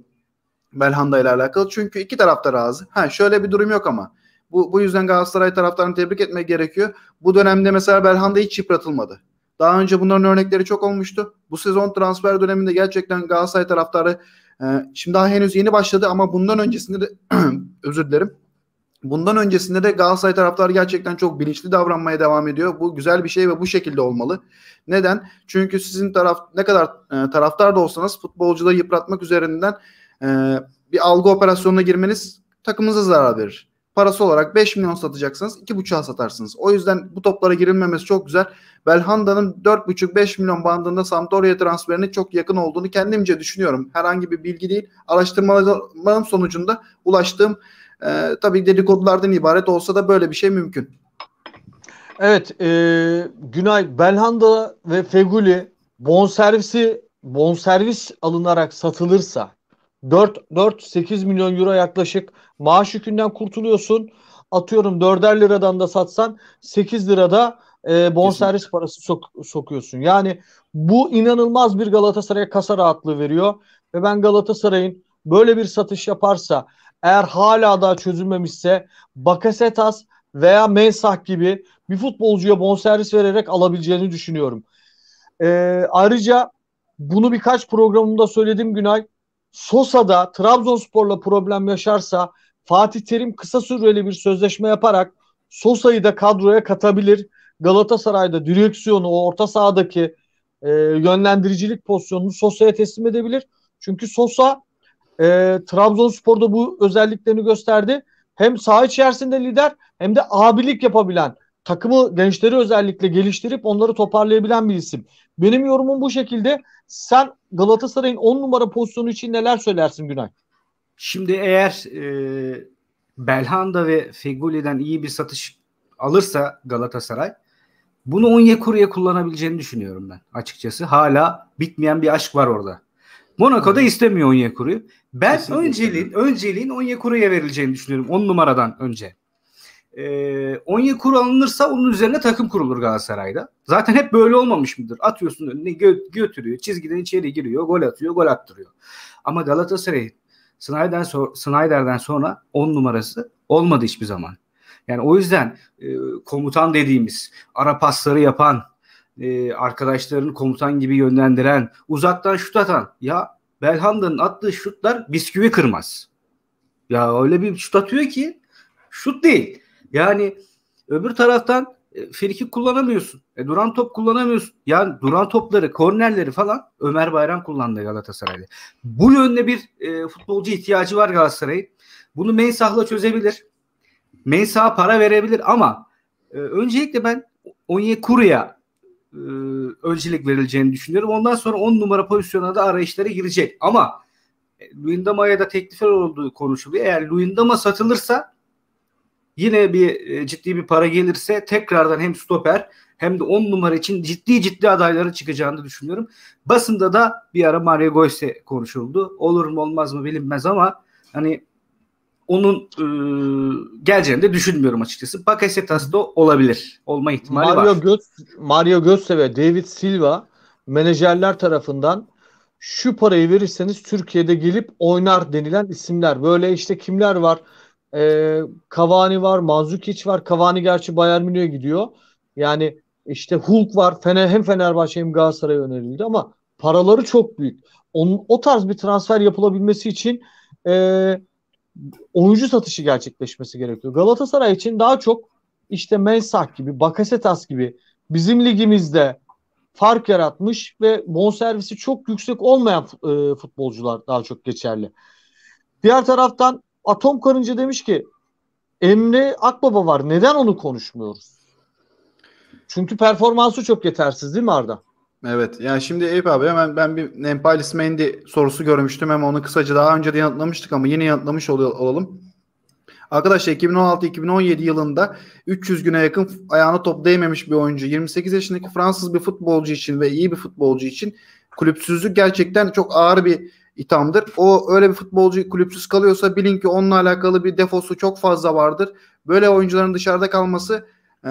Belhanda ile alakalı. Çünkü iki taraf da razı. Ha şöyle bir durum yok ama. Bu, bu yüzden Galatasaray taraftarını tebrik etmek gerekiyor. Bu dönemde mesela Belhanda hiç yıpratılmadı. Daha önce bunların örnekleri çok olmuştu. Bu sezon transfer döneminde gerçekten Galatasaray taraftarı e, şimdi daha henüz yeni başladı ama bundan öncesinde de özür dilerim. Bundan öncesinde de Galatasaray taraftarı gerçekten çok bilinçli davranmaya devam ediyor. Bu güzel bir şey ve bu şekilde olmalı. Neden? Çünkü sizin taraf ne kadar e, taraftar da olsanız futbolcuları yıpratmak üzerinden e, bir algı operasyonuna girmeniz takımınıza zarar verir. Parası olarak 5 milyon satacaksanız 2.5'a satarsınız. O yüzden bu toplara girilmemesi çok güzel. Belhanda'nın 4.5-5 milyon bandında Sampdoria transferine çok yakın olduğunu kendimce düşünüyorum. Herhangi bir bilgi değil. Araştırmalarım sonucunda ulaştığım e, tabii dedikodulardan ibaret olsa da böyle bir şey mümkün. Evet, e, Günay Belhanda ve Feguli bon servis alınarak satılırsa 4-8 4 milyon euro yaklaşık maaş yükünden kurtuluyorsun. Atıyorum 4'er liradan da satsan 8 lirada e, bonservis Kesinlikle. parası sok sokuyorsun. Yani bu inanılmaz bir Galatasaray'a kasa rahatlığı veriyor. Ve ben Galatasaray'ın böyle bir satış yaparsa eğer hala daha çözülmemişse Bakasetas veya Mensah gibi bir futbolcuya bonservis vererek alabileceğini düşünüyorum. Ee, ayrıca bunu birkaç programımda söyledim Günay. Sosa'da Trabzonspor'la problem yaşarsa Fatih Terim kısa süreli bir sözleşme yaparak Sosa'yı da kadroya katabilir. Galatasaray'da direksiyonu o orta sahadaki e, yönlendiricilik pozisyonunu Sosa'ya teslim edebilir. Çünkü Sosa e, Trabzonspor'da bu özelliklerini gösterdi. Hem saha içerisinde lider hem de abilik yapabilen takımı gençleri özellikle geliştirip onları toparlayabilen bir isim. Benim yorumum bu şekilde. Sen Galatasaray'ın 10 numara pozisyonu için neler söylersin Günay? Şimdi eğer e, Belhanda ve Feguli'den iyi bir satış alırsa Galatasaray bunu Onyekuru'ya kullanabileceğini düşünüyorum ben açıkçası. Hala bitmeyen bir aşk var orada da istemiyor Onyekuru'yu. Ben Kesinlikle. önceliğin, önceliğin Onyekuru'ya verileceğini düşünüyorum 10 numaradan önce. Ee, Onyekuru alınırsa onun üzerine takım kurulur Galatasaray'da. Zaten hep böyle olmamış mıdır? Atıyorsun önüne gö- götürüyor, çizgiden içeri giriyor, gol atıyor, gol attırıyor. Ama Galatasaray Snyder'den, so- Snyder'den sonra 10 numarası olmadı hiçbir zaman. Yani o yüzden e, komutan dediğimiz, ara pasları yapan, e, arkadaşlarını komutan gibi yönlendiren, uzaktan şut atan. Ya Belhanda'nın attığı şutlar bisküvi kırmaz. Ya öyle bir şut atıyor ki şut değil. Yani öbür taraftan e, friki kullanamıyorsun. E, duran top kullanamıyorsun. Yani duran topları, kornerleri falan Ömer Bayram kullandı Galatasaray'da. Bu yönde bir e, futbolcu ihtiyacı var Galatasaray'ın. Bunu Mensah'la çözebilir. Mensah'a para verebilir ama e, öncelikle ben Onyekuru'ya e, öncelik verileceğini düşünüyorum. Ondan sonra 10 numara pozisyonuna da arayışlara girecek. Ama e, Luindama'ya da teklifler olduğu konuşuluyor. Eğer Luindama satılırsa yine bir e, ciddi bir para gelirse tekrardan hem stoper hem de 10 numara için ciddi ciddi adaylara çıkacağını düşünüyorum. Basında da bir ara Mario Goyse konuşuldu. Olur mu olmaz mı bilinmez ama hani onun e, geleceğini de düşünmüyorum açıkçası. Bakasetas da olabilir. Olma ihtimali Mario var. Göz, Mario Götze ve David Silva menajerler tarafından şu parayı verirseniz Türkiye'de gelip oynar denilen isimler. Böyle işte kimler var? Ee, Cavani var, Manzukic var. Cavani gerçi Bayern Münih'e gidiyor. Yani işte Hulk var. Fener, hem Fenerbahçe hem Galatasaray'a önerildi ama paraları çok büyük. Onun, o tarz bir transfer yapılabilmesi için eee oyuncu satışı gerçekleşmesi gerekiyor. Galatasaray için daha çok işte Mensah gibi, Bakasetas gibi bizim ligimizde fark yaratmış ve bonservisi çok yüksek olmayan e, futbolcular daha çok geçerli. Diğer taraftan Atom Karınca demiş ki Emre Akbaba var. Neden onu konuşmuyoruz? Çünkü performansı çok yetersiz değil mi Arda? Evet. Yani şimdi Eyüp abi hemen ben bir Nempalis Mendy sorusu görmüştüm. Hem onu kısaca daha önce de yanıtlamıştık ama yine yanıtlamış ol- olalım. Arkadaşlar 2016-2017 yılında 300 güne yakın ayağına top değmemiş bir oyuncu. 28 yaşındaki Fransız bir futbolcu için ve iyi bir futbolcu için kulüpsüzlük gerçekten çok ağır bir itamdır. O öyle bir futbolcu kulüpsüz kalıyorsa bilin ki onunla alakalı bir defosu çok fazla vardır. Böyle oyuncuların dışarıda kalması e,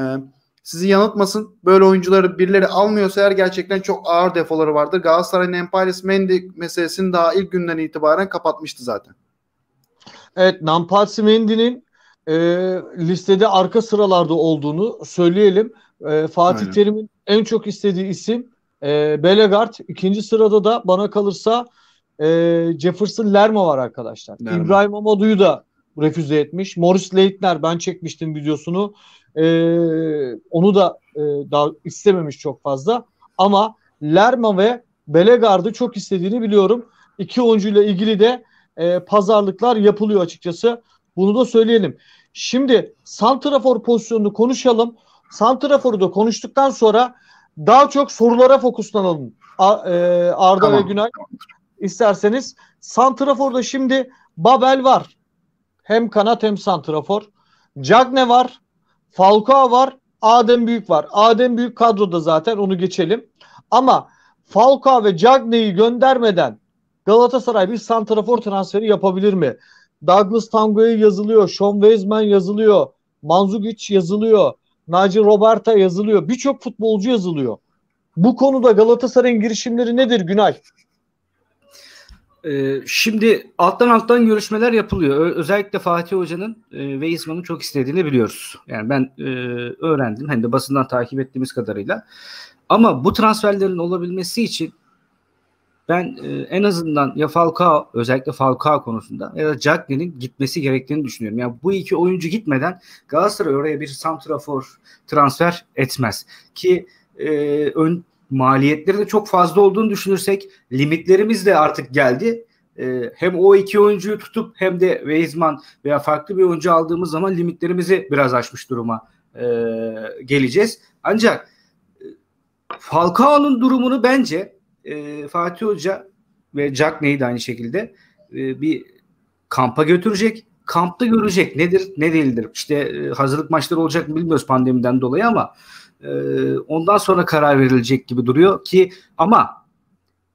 sizi yanıltmasın. Böyle oyuncuları birileri almıyorsa eğer gerçekten çok ağır defoları vardır. Galatasaray'ın Empires Mendy meselesini daha ilk günden itibaren kapatmıştı zaten. Evet Nampalsi Mendy'nin e, listede arka sıralarda olduğunu söyleyelim. E, Fatih Aynen. Terim'in en çok istediği isim e, Belegard. İkinci sırada da bana kalırsa e, Jefferson Lerma var arkadaşlar. Lerma. İbrahim Amadu'yu da refüze etmiş. Morris Leitner ben çekmiştim videosunu. Ee, onu da e, daha istememiş çok fazla. Ama Lerma ve Belegard'ı çok istediğini biliyorum. İki oyuncuyla ilgili de e, pazarlıklar yapılıyor açıkçası. Bunu da söyleyelim. Şimdi santrafor pozisyonunu konuşalım. Santrafor'u da konuştuktan sonra daha çok sorulara fokuslanalım. A, e, Arda tamam. ve Günay isterseniz. Santrafor'da şimdi Babel var. Hem kanat hem santrafor. Cagne var. Falcao var. Adem Büyük var. Adem Büyük kadroda zaten onu geçelim. Ama Falcao ve Cagne'yi göndermeden Galatasaray bir santrafor transferi yapabilir mi? Douglas Tango'ya yazılıyor. Sean Weisman yazılıyor. Manzugic yazılıyor. Naci Roberta yazılıyor. Birçok futbolcu yazılıyor. Bu konuda Galatasaray'ın girişimleri nedir Günay? Ee, şimdi alttan alttan görüşmeler yapılıyor. özellikle Fatih Hoca'nın e, ve İsmail'in çok istediğini biliyoruz. Yani ben e, öğrendim. hem de basından takip ettiğimiz kadarıyla. Ama bu transferlerin olabilmesi için ben e, en azından ya Falcao özellikle Falcao konusunda ya da Cagney'in gitmesi gerektiğini düşünüyorum. Yani bu iki oyuncu gitmeden Galatasaray oraya bir santrafor transfer etmez. Ki e, ön, maliyetleri de çok fazla olduğunu düşünürsek limitlerimiz de artık geldi. Ee, hem o iki oyuncuyu tutup hem de Weizman veya farklı bir oyuncu aldığımız zaman limitlerimizi biraz aşmış duruma e, geleceğiz. Ancak e, Falcao'nun durumunu bence e, Fatih Hoca ve Jack Ney de aynı şekilde e, bir kampa götürecek. Kampta görecek nedir ne değildir. İşte e, hazırlık maçları olacak mı bilmiyoruz pandemiden dolayı ama e, ondan sonra karar verilecek gibi duruyor ki ama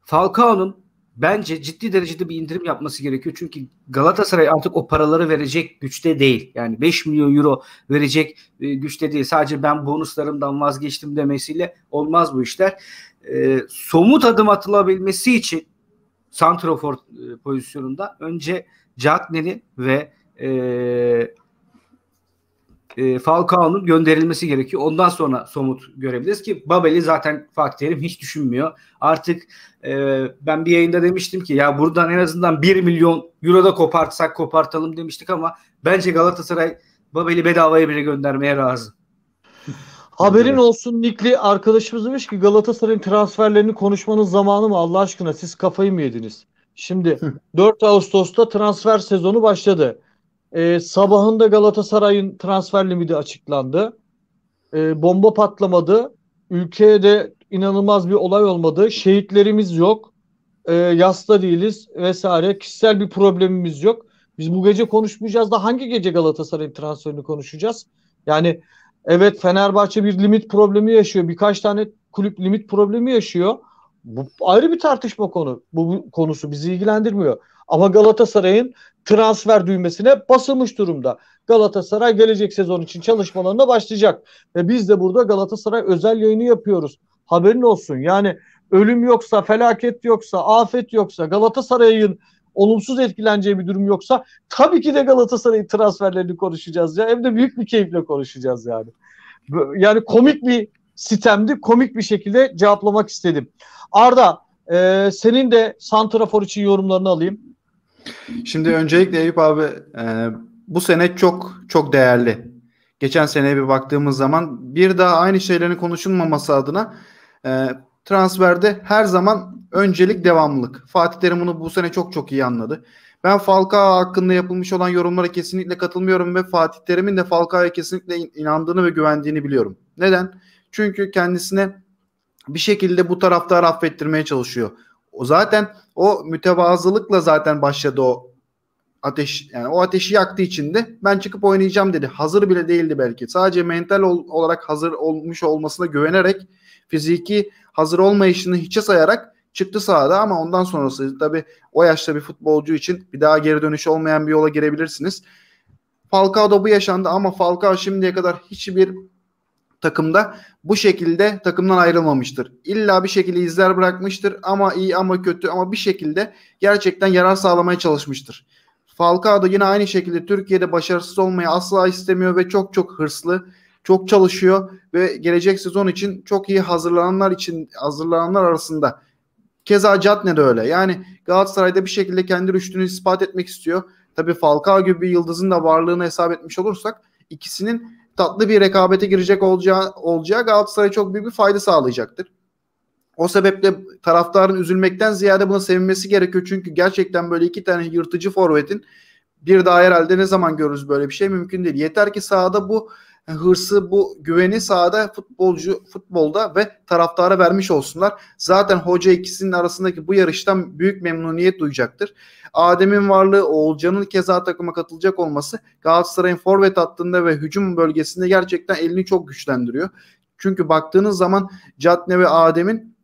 Falcao'nun bence ciddi derecede bir indirim yapması gerekiyor. Çünkü Galatasaray artık o paraları verecek güçte değil. Yani 5 milyon euro verecek e, güçte değil. Sadece ben bonuslarımdan vazgeçtim demesiyle olmaz bu işler. E, somut adım atılabilmesi için Santrofor e, pozisyonunda önce Cagney'i ve e, e, Falcao'nun gönderilmesi gerekiyor. Ondan sonra somut görebiliriz ki Babel'i zaten Fatih Terim hiç düşünmüyor. Artık e, ben bir yayında demiştim ki ya buradan en azından 1 milyon euro da kopartsak kopartalım demiştik ama bence Galatasaray Babel'i bedavaya bile göndermeye razı. Haberin olsun Nikli arkadaşımız demiş ki Galatasaray'ın transferlerini konuşmanın zamanı mı Allah aşkına siz kafayı mı yediniz? Şimdi 4 Ağustos'ta transfer sezonu başladı. E, sabahında Galatasaray'ın transfer limiti açıklandı. E, bomba patlamadı. Ülkeye de inanılmaz bir olay olmadı. Şehitlerimiz yok. E, yasta değiliz vesaire. Kişisel bir problemimiz yok. Biz bu gece konuşmayacağız da hangi gece Galatasaray'ın transferini konuşacağız? Yani evet Fenerbahçe bir limit problemi yaşıyor. Birkaç tane kulüp limit problemi yaşıyor. Bu ayrı bir tartışma konu. Bu, bu konusu bizi ilgilendirmiyor. Ama Galatasaray'ın transfer düğmesine basılmış durumda. Galatasaray gelecek sezon için çalışmalarına başlayacak. Ve biz de burada Galatasaray özel yayını yapıyoruz. Haberin olsun. Yani ölüm yoksa, felaket yoksa, afet yoksa, Galatasaray'ın olumsuz etkileneceği bir durum yoksa tabii ki de Galatasaray transferlerini konuşacağız ya. Hem de büyük bir keyifle konuşacağız yani. Yani komik bir sitemdi. Komik bir şekilde cevaplamak istedim. Arda e, senin de Santrafor için yorumlarını alayım. Şimdi öncelikle Eyüp abi e, bu sene çok çok değerli. Geçen seneye bir baktığımız zaman bir daha aynı şeylerin konuşulmaması adına e, transferde her zaman öncelik devamlılık. Fatih Terim bunu bu sene çok çok iyi anladı. Ben Falcao hakkında yapılmış olan yorumlara kesinlikle katılmıyorum ve Fatih Terim'in de Falcao'ya kesinlikle inandığını ve güvendiğini biliyorum. Neden? Çünkü kendisine bir şekilde bu taraftarı affettirmeye çalışıyor. O zaten o mütevazılıkla zaten başladı o ateş yani o ateşi yaktığı için de ben çıkıp oynayacağım dedi. Hazır bile değildi belki. Sadece mental ol, olarak hazır olmuş olmasına güvenerek fiziki hazır olmayışını hiçe sayarak çıktı sahada ama ondan sonrası tabi o yaşta bir futbolcu için bir daha geri dönüş olmayan bir yola girebilirsiniz. Falcao da bu yaşandı ama Falcao şimdiye kadar hiçbir takımda bu şekilde takımdan ayrılmamıştır. İlla bir şekilde izler bırakmıştır ama iyi ama kötü ama bir şekilde gerçekten yarar sağlamaya çalışmıştır. Falcao da yine aynı şekilde Türkiye'de başarısız olmayı asla istemiyor ve çok çok hırslı, çok çalışıyor ve gelecek sezon için çok iyi hazırlananlar için hazırlananlar arasında. Keza Catne de öyle. Yani Galatasaray'da bir şekilde kendi rüştünü ispat etmek istiyor. Tabii Falcao gibi bir yıldızın da varlığını hesap etmiş olursak ikisinin tatlı bir rekabete girecek olacağı, olacağı Galatasaray'a çok büyük bir fayda sağlayacaktır. O sebeple taraftarın üzülmekten ziyade buna sevinmesi gerekiyor. Çünkü gerçekten böyle iki tane yırtıcı forvetin bir daha herhalde ne zaman görürüz böyle bir şey mümkün değil. Yeter ki sahada bu hırsı, bu güveni sahada futbolcu futbolda ve taraftara vermiş olsunlar. Zaten hoca ikisinin arasındaki bu yarıştan büyük memnuniyet duyacaktır. Adem'in varlığı, Oğulcan'ın keza takıma katılacak olması Galatasaray'ın forvet hattında ve hücum bölgesinde gerçekten elini çok güçlendiriyor. Çünkü baktığınız zaman Catne ve Adem'in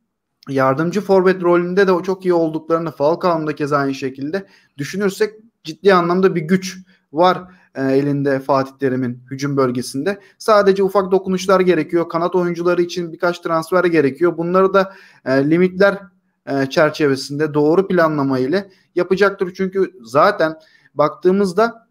yardımcı forvet rolünde de çok iyi olduklarını Falcao'nun keza aynı şekilde düşünürsek ciddi anlamda bir güç var e, elinde Fatih Terim'in hücum bölgesinde. Sadece ufak dokunuşlar gerekiyor. Kanat oyuncuları için birkaç transfer gerekiyor. Bunları da e, limitler e, çerçevesinde doğru planlama ile yapacaktır. Çünkü zaten baktığımızda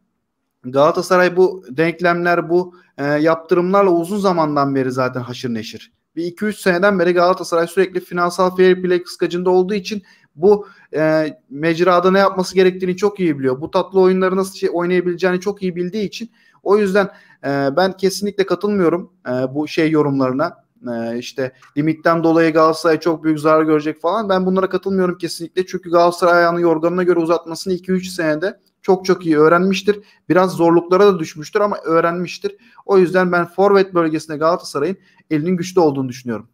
Galatasaray bu denklemler bu e, yaptırımlarla uzun zamandan beri zaten haşır neşir. Bir 2-3 seneden beri Galatasaray sürekli finansal fair play kıskacında olduğu için bu e, mecrada ne yapması gerektiğini çok iyi biliyor. Bu tatlı oyunları nasıl şey, oynayabileceğini çok iyi bildiği için o yüzden e, ben kesinlikle katılmıyorum e, bu şey yorumlarına e, işte limitten dolayı Galatasaray çok büyük zarar görecek falan. Ben bunlara katılmıyorum kesinlikle. Çünkü Galatasaray ayağını yorganına göre uzatmasını 2-3 senede çok çok iyi öğrenmiştir. Biraz zorluklara da düşmüştür ama öğrenmiştir. O yüzden ben forvet bölgesinde Galatasaray'ın elinin güçlü olduğunu düşünüyorum.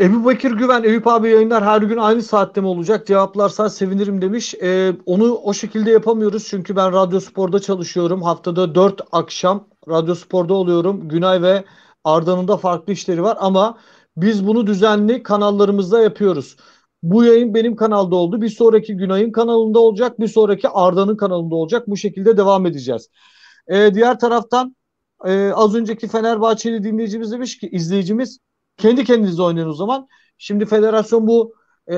Ebu Bekir Güven, Eyüp abi yayınlar her gün aynı saatte mi olacak? Cevaplarsa sevinirim demiş. Ee, onu o şekilde yapamıyoruz çünkü ben Radyo Spor'da çalışıyorum. Haftada 4 akşam Radyo Spor'da oluyorum. Günay ve Arda'nın da farklı işleri var ama biz bunu düzenli kanallarımızda yapıyoruz. Bu yayın benim kanalda oldu. Bir sonraki Günay'ın kanalında olacak. Bir sonraki Arda'nın kanalında olacak. Bu şekilde devam edeceğiz. Ee, diğer taraftan e, az önceki Fenerbahçeli dinleyicimiz demiş ki izleyicimiz kendi kendinize oynayın o zaman. Şimdi federasyon bu e,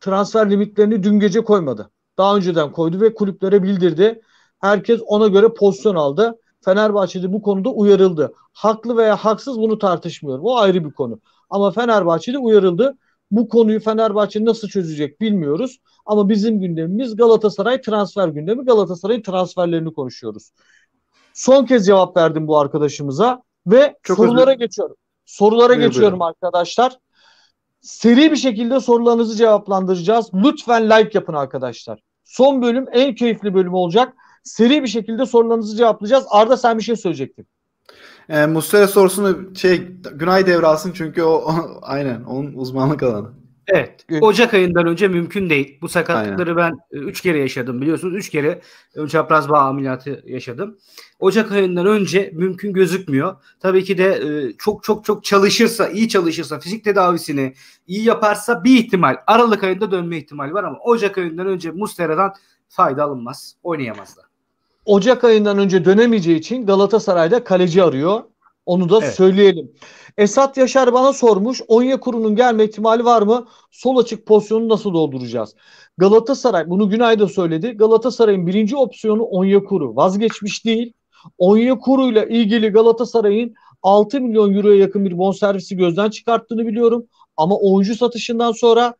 transfer limitlerini dün gece koymadı. Daha önceden koydu ve kulüplere bildirdi. Herkes ona göre pozisyon aldı. Fenerbahçe'de bu konuda uyarıldı. Haklı veya haksız bunu tartışmıyorum. O ayrı bir konu. Ama Fenerbahçe'de uyarıldı. Bu konuyu Fenerbahçe nasıl çözecek bilmiyoruz. Ama bizim gündemimiz Galatasaray transfer gündemi. Galatasaray'ın transferlerini konuşuyoruz. Son kez cevap verdim bu arkadaşımıza ve Çok sorulara özür. geçiyorum. Sorulara ne geçiyorum buyurun. arkadaşlar. Seri bir şekilde sorularınızı cevaplandıracağız. Lütfen like yapın arkadaşlar. Son bölüm en keyifli bölüm olacak seri bir şekilde sorularınızı cevaplayacağız. Arda sen bir şey söyleyecektin. E, Muslera sorusunu şey Günay devralsın çünkü o, o aynen onun uzmanlık alanı. Evet. Ocak ayından önce mümkün değil. Bu sakatlıkları Aynen. ben 3 e, kere yaşadım biliyorsunuz. 3 kere ön çapraz bağ ameliyatı yaşadım. Ocak ayından önce mümkün gözükmüyor. Tabii ki de e, çok çok çok çalışırsa, iyi çalışırsa, fizik tedavisini iyi yaparsa bir ihtimal. Aralık ayında dönme ihtimali var ama Ocak ayından önce Mustera'dan fayda alınmaz. Oynayamazlar. Ocak ayından önce dönemeyeceği için Galatasaray'da kaleci arıyor. Onu da evet. söyleyelim. Esat Yaşar bana sormuş. Onyekuru'nun gelme ihtimali var mı? Sol açık pozisyonu nasıl dolduracağız? Galatasaray bunu Günay da söyledi. Galatasaray'ın birinci opsiyonu Onyekuru. Vazgeçmiş değil. Onyekuru ile ilgili Galatasaray'ın 6 milyon euroya yakın bir bonservisi gözden çıkarttığını biliyorum. Ama oyuncu satışından sonra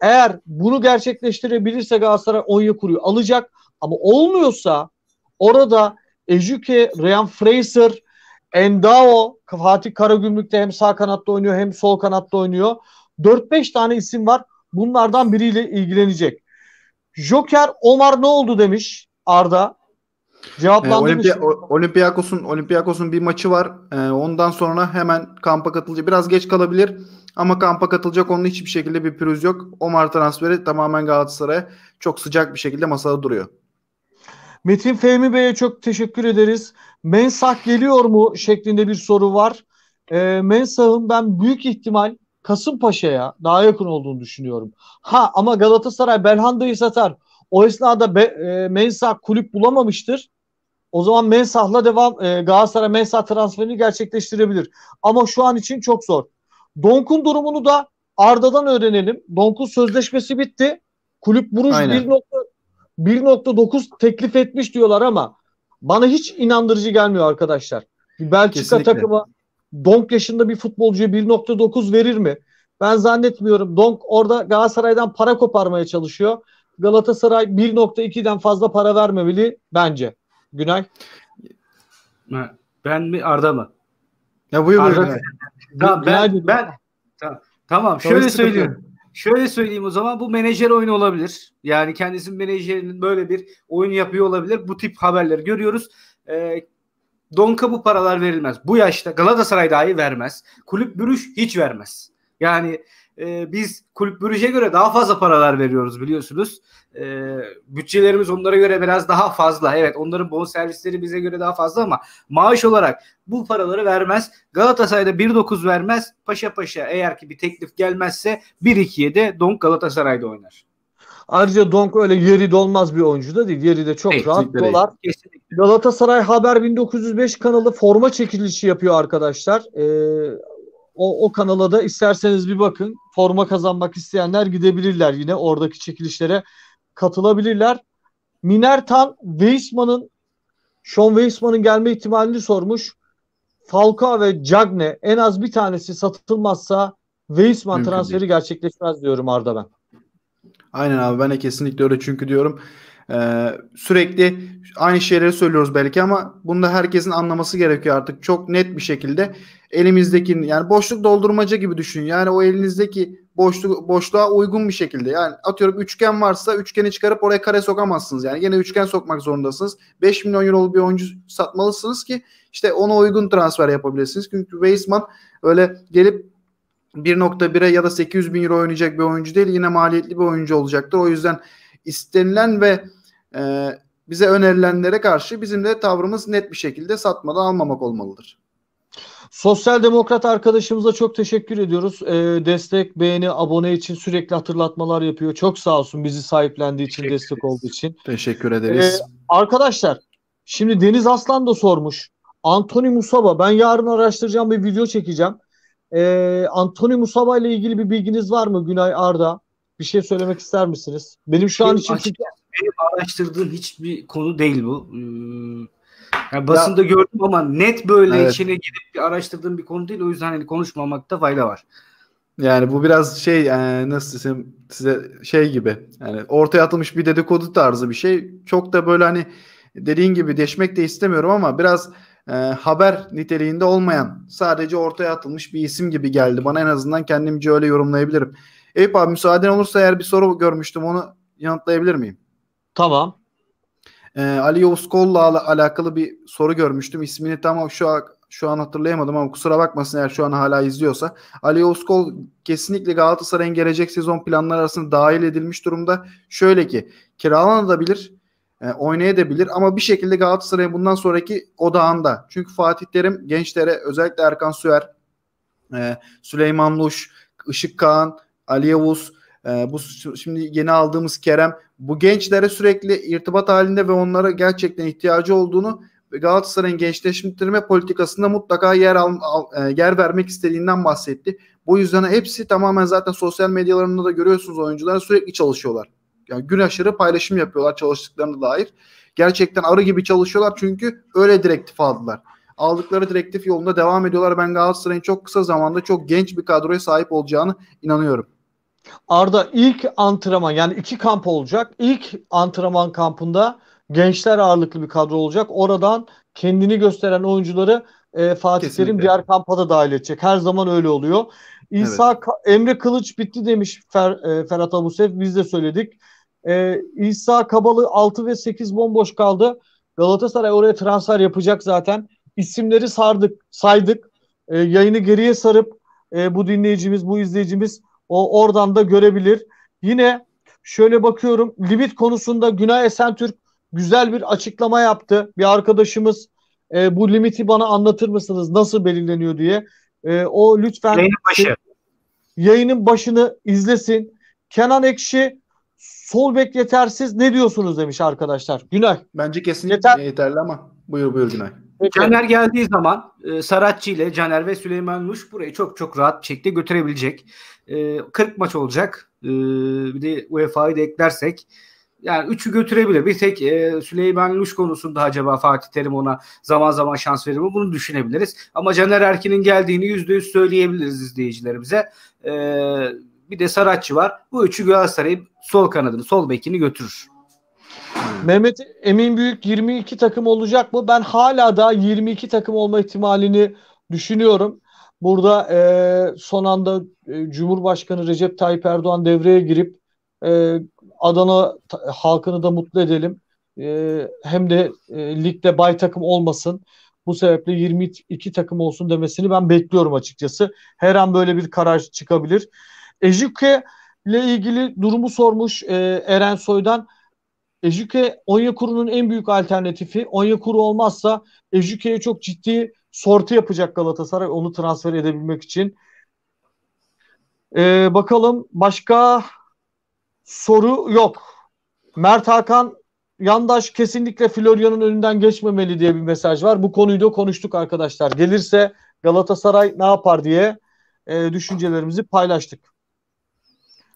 eğer bunu gerçekleştirebilirse Galatasaray Onyekuru'yu alacak. Ama olmuyorsa Orada Ejuke, Ryan Fraser, Endao, Fatih Karagümrük'te hem sağ kanatta oynuyor hem sol kanatta oynuyor. 4-5 tane isim var. Bunlardan biriyle ilgilenecek. Joker Omar ne oldu demiş Arda. Ee, Cevaplandı E, Olimpiy- Olympiakos'un Olympiakos'un bir maçı var. E, ondan sonra hemen kampa katılacak. Biraz geç kalabilir ama kampa katılacak onun hiçbir şekilde bir pürüz yok. Omar transferi tamamen Galatasaray'a çok sıcak bir şekilde masada duruyor. Metin Fehmi Bey'e çok teşekkür ederiz. Mensah geliyor mu şeklinde bir soru var. E, Mensah'ın ben büyük ihtimal Kasımpaşa'ya daha yakın olduğunu düşünüyorum. Ha ama Galatasaray Belhanda'yı satar. O esnada Be, e, Mensah kulüp bulamamıştır. O zaman Mensah'la devam e, Galatasaray Mensah transferini gerçekleştirebilir. Ama şu an için çok zor. Donk'un durumunu da Arda'dan öğrenelim. Donk'un sözleşmesi bitti. Kulüp Buruj 1.3 1.9 teklif etmiş diyorlar ama bana hiç inandırıcı gelmiyor arkadaşlar. Belçika Kesinlikle. takımı Donk yaşında bir futbolcuya 1.9 verir mi? Ben zannetmiyorum. Donk orada Galatasaray'dan para koparmaya çalışıyor. Galatasaray 1.2'den fazla para vermemeli bence. Günay. Ben mi Arda mı? Ya buyur Arda. Tamam, ben, ben, ben tamam, tamam şöyle söylüyorum. Şöyle söyleyeyim o zaman bu menajer oyunu olabilir. Yani kendisinin menajerinin böyle bir oyun yapıyor olabilir. Bu tip haberleri görüyoruz. E, Donka bu paralar verilmez. Bu yaşta Galatasaray dahi vermez. Kulüp Brüş hiç vermez. Yani e, biz kulüp bürüce göre daha fazla paralar veriyoruz biliyorsunuz. E, bütçelerimiz onlara göre biraz daha fazla. Evet onların bon servisleri bize göre daha fazla ama maaş olarak bu paraları vermez. Galatasaray'da 1.9 vermez. Paşa paşa eğer ki bir teklif gelmezse 1-2'ye de Donk Galatasaray'da oynar. Ayrıca Donk öyle yeri dolmaz bir oyuncu da değil. Yeri de çok evet, rahat kesinlikle. dolar. Kesinlikle. Galatasaray Haber 1905 kanalı forma çekilişi yapıyor arkadaşlar. Ee, o, o kanala da isterseniz bir bakın. Forma kazanmak isteyenler gidebilirler yine oradaki çekilişlere katılabilirler. Minertan Weissman'ın Sean Weissman'ın gelme ihtimalini sormuş. Falcao ve Cagne en az bir tanesi satılmazsa Weissman Mümkün transferi değil. gerçekleşmez diyorum Arda ben. Aynen abi ben de kesinlikle öyle çünkü diyorum ee, sürekli aynı şeyleri söylüyoruz belki ama bunu da herkesin anlaması gerekiyor artık. Çok net bir şekilde elimizdeki yani boşluk doldurmaca gibi düşün Yani o elinizdeki boşluk boşluğa uygun bir şekilde. Yani atıyorum üçgen varsa üçgeni çıkarıp oraya kare sokamazsınız. Yani yine üçgen sokmak zorundasınız. 5 milyon euroluk bir oyuncu satmalısınız ki işte ona uygun transfer yapabilirsiniz. Çünkü Weisman öyle gelip 1.1'e ya da 800 bin euro oynayacak bir oyuncu değil. Yine maliyetli bir oyuncu olacaktır. O yüzden istenilen ve e, bize önerilenlere karşı bizim de tavrımız net bir şekilde satmadan almamak olmalıdır. Sosyal demokrat arkadaşımıza çok teşekkür ediyoruz. E, destek, beğeni, abone için sürekli hatırlatmalar yapıyor. Çok sağ olsun bizi sahiplendiği için, destek olduğu için. Teşekkür ee, ederiz. E, arkadaşlar şimdi Deniz Aslan da sormuş. Anthony Musaba ben yarın araştıracağım bir video çekeceğim. E, Anthony Musaba ile ilgili bir bilginiz var mı Günay Arda? Bir şey söylemek ister misiniz? Benim şu an için çünkü benim araştırdığım hiçbir konu değil bu. Hmm. Yani basında ya, gördüm ama net böyle evet. içine gidip bir araştırdığım bir konu değil. O yüzden hani konuşmamakta fayda var. Yani bu biraz şey yani e, nasıl desem size şey gibi yani ortaya atılmış bir dedikodu tarzı bir şey. Çok da böyle hani dediğin gibi deşmek de istemiyorum ama biraz e, haber niteliğinde olmayan sadece ortaya atılmış bir isim gibi geldi. Bana en azından kendimce öyle yorumlayabilirim. Eyüp abi müsaaden olursa eğer bir soru görmüştüm onu yanıtlayabilir miyim? Tamam. Ee, Ali Yavuzkol'la alakalı bir soru görmüştüm. İsmini tam şu an, şu an hatırlayamadım ama kusura bakmasın eğer şu an hala izliyorsa. Ali Yavuzkol kesinlikle Galatasaray'ın gelecek sezon planları arasında dahil edilmiş durumda. Şöyle ki kiralanabilir, e, oynayabilir ama bir şekilde Galatasaray'ın bundan sonraki odağında. Çünkü Fatih Terim gençlere özellikle Erkan Süer, e, Süleyman Luş, Işık Kağan, Ali Yavuz ee, bu şimdi yeni aldığımız Kerem bu gençlere sürekli irtibat halinde ve onlara gerçekten ihtiyacı olduğunu Galatasaray'ın gençleştirme politikasında mutlaka yer al, al, e, yer vermek istediğinden bahsetti. Bu yüzden hepsi tamamen zaten sosyal medyalarında da görüyorsunuz oyuncular sürekli çalışıyorlar. Yani gün aşırı paylaşım yapıyorlar çalıştıklarına dair. Gerçekten arı gibi çalışıyorlar çünkü öyle direktif aldılar. Aldıkları direktif yolunda devam ediyorlar. Ben Galatasaray'ın çok kısa zamanda çok genç bir kadroya sahip olacağını inanıyorum. Arda ilk antrenman yani iki kamp olacak. İlk antrenman kampında gençler ağırlıklı bir kadro olacak. Oradan kendini gösteren oyuncuları e, Fatih Terim diğer kampa da dahil edecek. Her zaman öyle oluyor. İsa evet. Emre Kılıç bitti demiş Fer, e, Ferhat Abusev. Biz de söyledik. E, İsa Kabalı 6 ve 8 bomboş kaldı. Galatasaray oraya transfer yapacak zaten. İsimleri sardık, saydık. E, yayını geriye sarıp e, bu dinleyicimiz, bu izleyicimiz o oradan da görebilir. Yine şöyle bakıyorum limit konusunda Günay Esentürk güzel bir açıklama yaptı. Bir arkadaşımız e, bu limiti bana anlatır mısınız? Nasıl belirleniyor diye. E, o lütfen yayının, başı. yayının başını izlesin. Kenan Ekşi sol bek yetersiz ne diyorsunuz demiş arkadaşlar. Günay. Bence kesinlikle Yeter. yeterli ama buyur buyur Günay. Caner geldiği zaman e, Saratçı ile Caner ve Süleyman Nuş burayı çok çok rahat bir şekilde götürebilecek. E, 40 maç olacak. E, bir de UEFA'yı da eklersek yani üçü götürebilir. Bir tek e, Süleyman Luş konusunda acaba Fatih Terim ona zaman zaman şans verir mi? Bunu düşünebiliriz. Ama Caner Erkin'in geldiğini yüzde yüz söyleyebiliriz izleyicilerimize. E, bir de Saratçı var. Bu üçü Galatasaray'ın sol kanadını, sol bekini götürür. Hmm. Mehmet Emin Büyük 22 takım olacak mı? Ben hala daha 22 takım olma ihtimalini düşünüyorum. Burada e, son anda e, Cumhurbaşkanı Recep Tayyip Erdoğan devreye girip e, Adana ta, halkını da mutlu edelim. E, hem de e, ligde bay takım olmasın. Bu sebeple 22 takım olsun demesini ben bekliyorum açıkçası. Her an böyle bir karar çıkabilir. Ejike ile ilgili durumu sormuş e, Eren Soy'dan. Ejuke Onyekuru'nun en büyük alternatifi. Onyekuru olmazsa Ejuke'ye çok ciddi sortu yapacak Galatasaray onu transfer edebilmek için. Ee, bakalım başka soru yok. Mert Hakan Yandaş kesinlikle Florya'nın önünden geçmemeli diye bir mesaj var. Bu konuyu da konuştuk arkadaşlar. Gelirse Galatasaray ne yapar diye e, düşüncelerimizi paylaştık.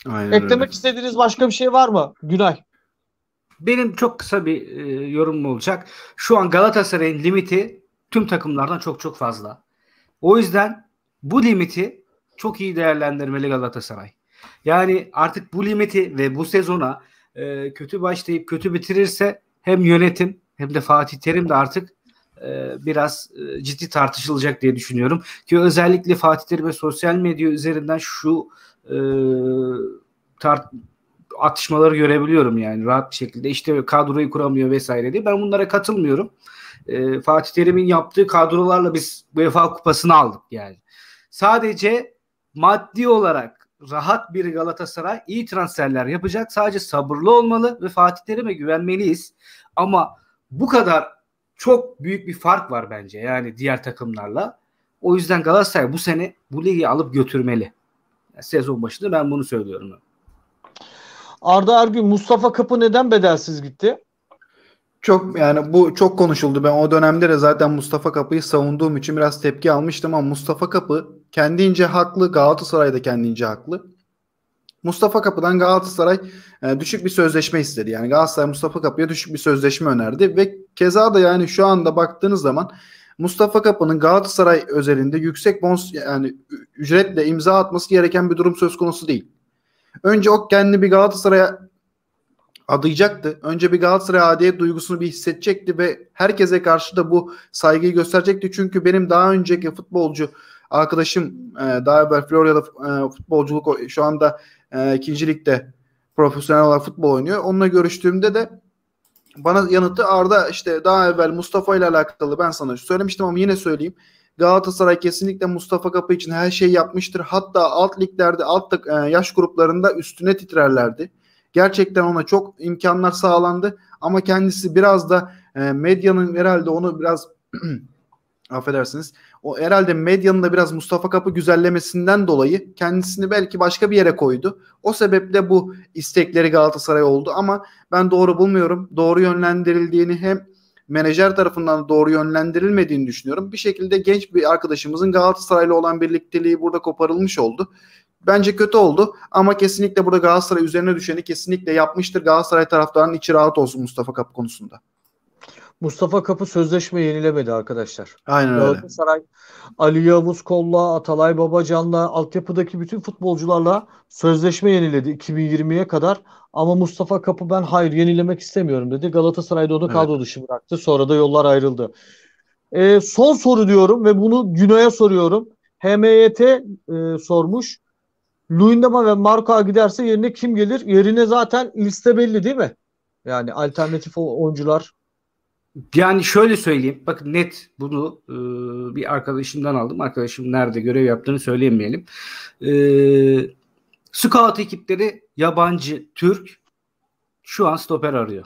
Aynen Eklemek öyle. istediğiniz başka bir şey var mı Günay? Benim çok kısa bir e, yorumum olacak. Şu an Galatasaray'ın limiti tüm takımlardan çok çok fazla. O yüzden bu limiti çok iyi değerlendirmeli Galatasaray. Yani artık bu limiti ve bu sezona e, kötü başlayıp kötü bitirirse hem yönetim hem de Fatih Terim de artık e, biraz e, ciddi tartışılacak diye düşünüyorum. Ki özellikle Fatih Terim'e sosyal medya üzerinden şu e, tart atışmaları görebiliyorum yani rahat bir şekilde. İşte kadroyu kuramıyor vesaire diye. Ben bunlara katılmıyorum. E, Fatih Terim'in yaptığı kadrolarla biz UEFA kupasını aldık yani. Sadece maddi olarak rahat bir Galatasaray iyi transferler yapacak. Sadece sabırlı olmalı ve Fatih Terim'e güvenmeliyiz. Ama bu kadar çok büyük bir fark var bence yani diğer takımlarla. O yüzden Galatasaray bu sene bu ligi alıp götürmeli. Sezon başında ben bunu söylüyorum. Arda Ergün, Mustafa Kapı neden bedelsiz gitti? Çok yani bu çok konuşuldu. Ben o dönemde de zaten Mustafa Kapı'yı savunduğum için biraz tepki almıştım ama Mustafa Kapı kendince haklı. Galatasaray da kendince haklı. Mustafa Kapı'dan Galatasaray e, düşük bir sözleşme istedi. Yani Galatasaray Mustafa Kapı'ya düşük bir sözleşme önerdi ve keza da yani şu anda baktığınız zaman Mustafa Kapı'nın Galatasaray özelinde yüksek bons yani ücretle imza atması gereken bir durum söz konusu değil. Önce o Okken'li bir Galatasaray'a adayacaktı. Önce bir Galatasaray adiyet duygusunu bir hissedecekti ve herkese karşı da bu saygıyı gösterecekti. Çünkü benim daha önceki futbolcu arkadaşım e, daha evvel Florya'da e, futbolculuk şu anda e, ikincilikte profesyonel olarak futbol oynuyor. Onunla görüştüğümde de bana yanıtı Arda işte daha evvel Mustafa ile alakalı ben sana söylemiştim ama yine söyleyeyim. Galatasaray kesinlikle Mustafa Kapı için her şey yapmıştır. Hatta alt liglerde, alt e, yaş gruplarında üstüne titrerlerdi. Gerçekten ona çok imkanlar sağlandı ama kendisi biraz da e, medyanın herhalde onu biraz affedersiniz. O herhalde medyanın da biraz Mustafa Kapı güzellemesinden dolayı kendisini belki başka bir yere koydu. O sebeple bu istekleri Galatasaray oldu ama ben doğru bulmuyorum. Doğru yönlendirildiğini hem menajer tarafından doğru yönlendirilmediğini düşünüyorum. Bir şekilde genç bir arkadaşımızın Galatasaray'la olan birlikteliği burada koparılmış oldu. Bence kötü oldu ama kesinlikle burada Galatasaray üzerine düşeni kesinlikle yapmıştır. Galatasaray taraftarının içi rahat olsun Mustafa Kapı konusunda. Mustafa Kapı sözleşme yenilemedi arkadaşlar. Aynen öyle. Galatasaray Ali Yavuz Kolla, Atalay Babacan'la altyapıdaki bütün futbolcularla sözleşme yeniledi 2020'ye kadar. Ama Mustafa Kapı ben hayır yenilemek istemiyorum dedi. Galatasaray'da onu evet. kadro dışı bıraktı. Sonra da yollar ayrıldı. E, son soru diyorum ve bunu Günay'a soruyorum. HMYT e, sormuş. Luyendama ve Marka giderse yerine kim gelir? Yerine zaten liste belli değil mi? Yani alternatif oyuncular yani şöyle söyleyeyim. Bakın net bunu e, bir arkadaşımdan aldım. Arkadaşım nerede görev yaptığını söyleyemeyelim. E, scout ekipleri yabancı, Türk şu an stoper arıyor.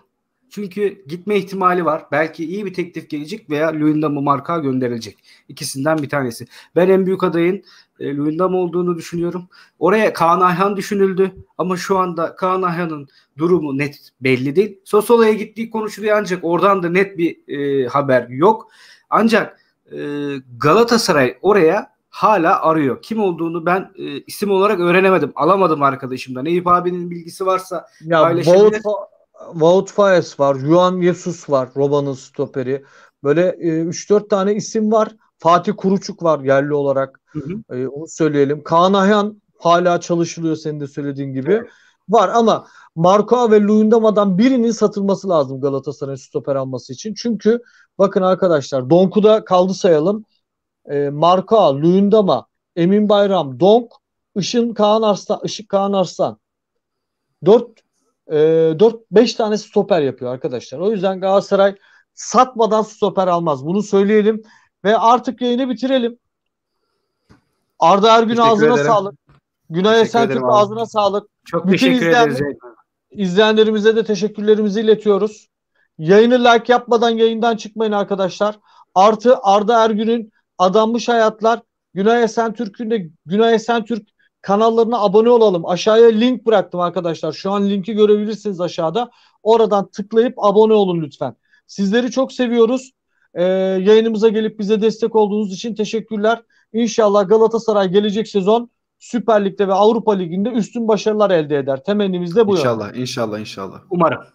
Çünkü gitme ihtimali var. Belki iyi bir teklif gelecek veya Luyendam'ı marka gönderilecek. İkisinden bir tanesi. Ben en büyük adayın e, Luyendam olduğunu düşünüyorum. Oraya Kaan Ayhan düşünüldü ama şu anda Kaan Ayhan'ın durumu net belli değil. Sosola'ya gittiği konuşuluyor ancak oradan da net bir e, haber yok. Ancak e, Galatasaray oraya hala arıyor. Kim olduğunu ben e, isim olarak öğrenemedim. Alamadım arkadaşımdan. Eyüp abinin bilgisi varsa ya paylaşabilir. Wout Faes var, Juan Jesus var, Roma'nın stoperi. Böyle e, 3-4 tane isim var. Fatih Kuruçuk var yerli olarak. Hı hı. E, onu söyleyelim. Kaan Ayhan hala çalışılıyor senin de söylediğin gibi. Evet. Var ama Marco ve Luyendama'dan birinin satılması lazım Galatasaray'ın stoper alması için. Çünkü bakın arkadaşlar Donk'u kaldı sayalım. E, Marco, Luyendama, Emin Bayram, Donk, Işın Kaan Arslan, Işık Kaan Arslan. Dört e, ee, 4-5 tane stoper yapıyor arkadaşlar. O yüzden Galatasaray satmadan stoper almaz. Bunu söyleyelim ve artık yayını bitirelim. Arda Ergün teşekkür ağzına ederim. sağlık. Günay Esentürk ağzına sağlık. Çok Bütün teşekkür izleyen, ederiz. İzleyenlerimize de teşekkürlerimizi iletiyoruz. Yayını like yapmadan yayından çıkmayın arkadaşlar. Artı Arda Ergün'ün Adanmış Hayatlar, Günay Esentürk'ün de Günay Esentürk kanallarına abone olalım. Aşağıya link bıraktım arkadaşlar. Şu an linki görebilirsiniz aşağıda. Oradan tıklayıp abone olun lütfen. Sizleri çok seviyoruz. Ee, yayınımıza gelip bize destek olduğunuz için teşekkürler. İnşallah Galatasaray gelecek sezon Süper Lig'de ve Avrupa Ligi'nde üstün başarılar elde eder. Temennimiz de bu. İnşallah, inşallah, inşallah. Umarım.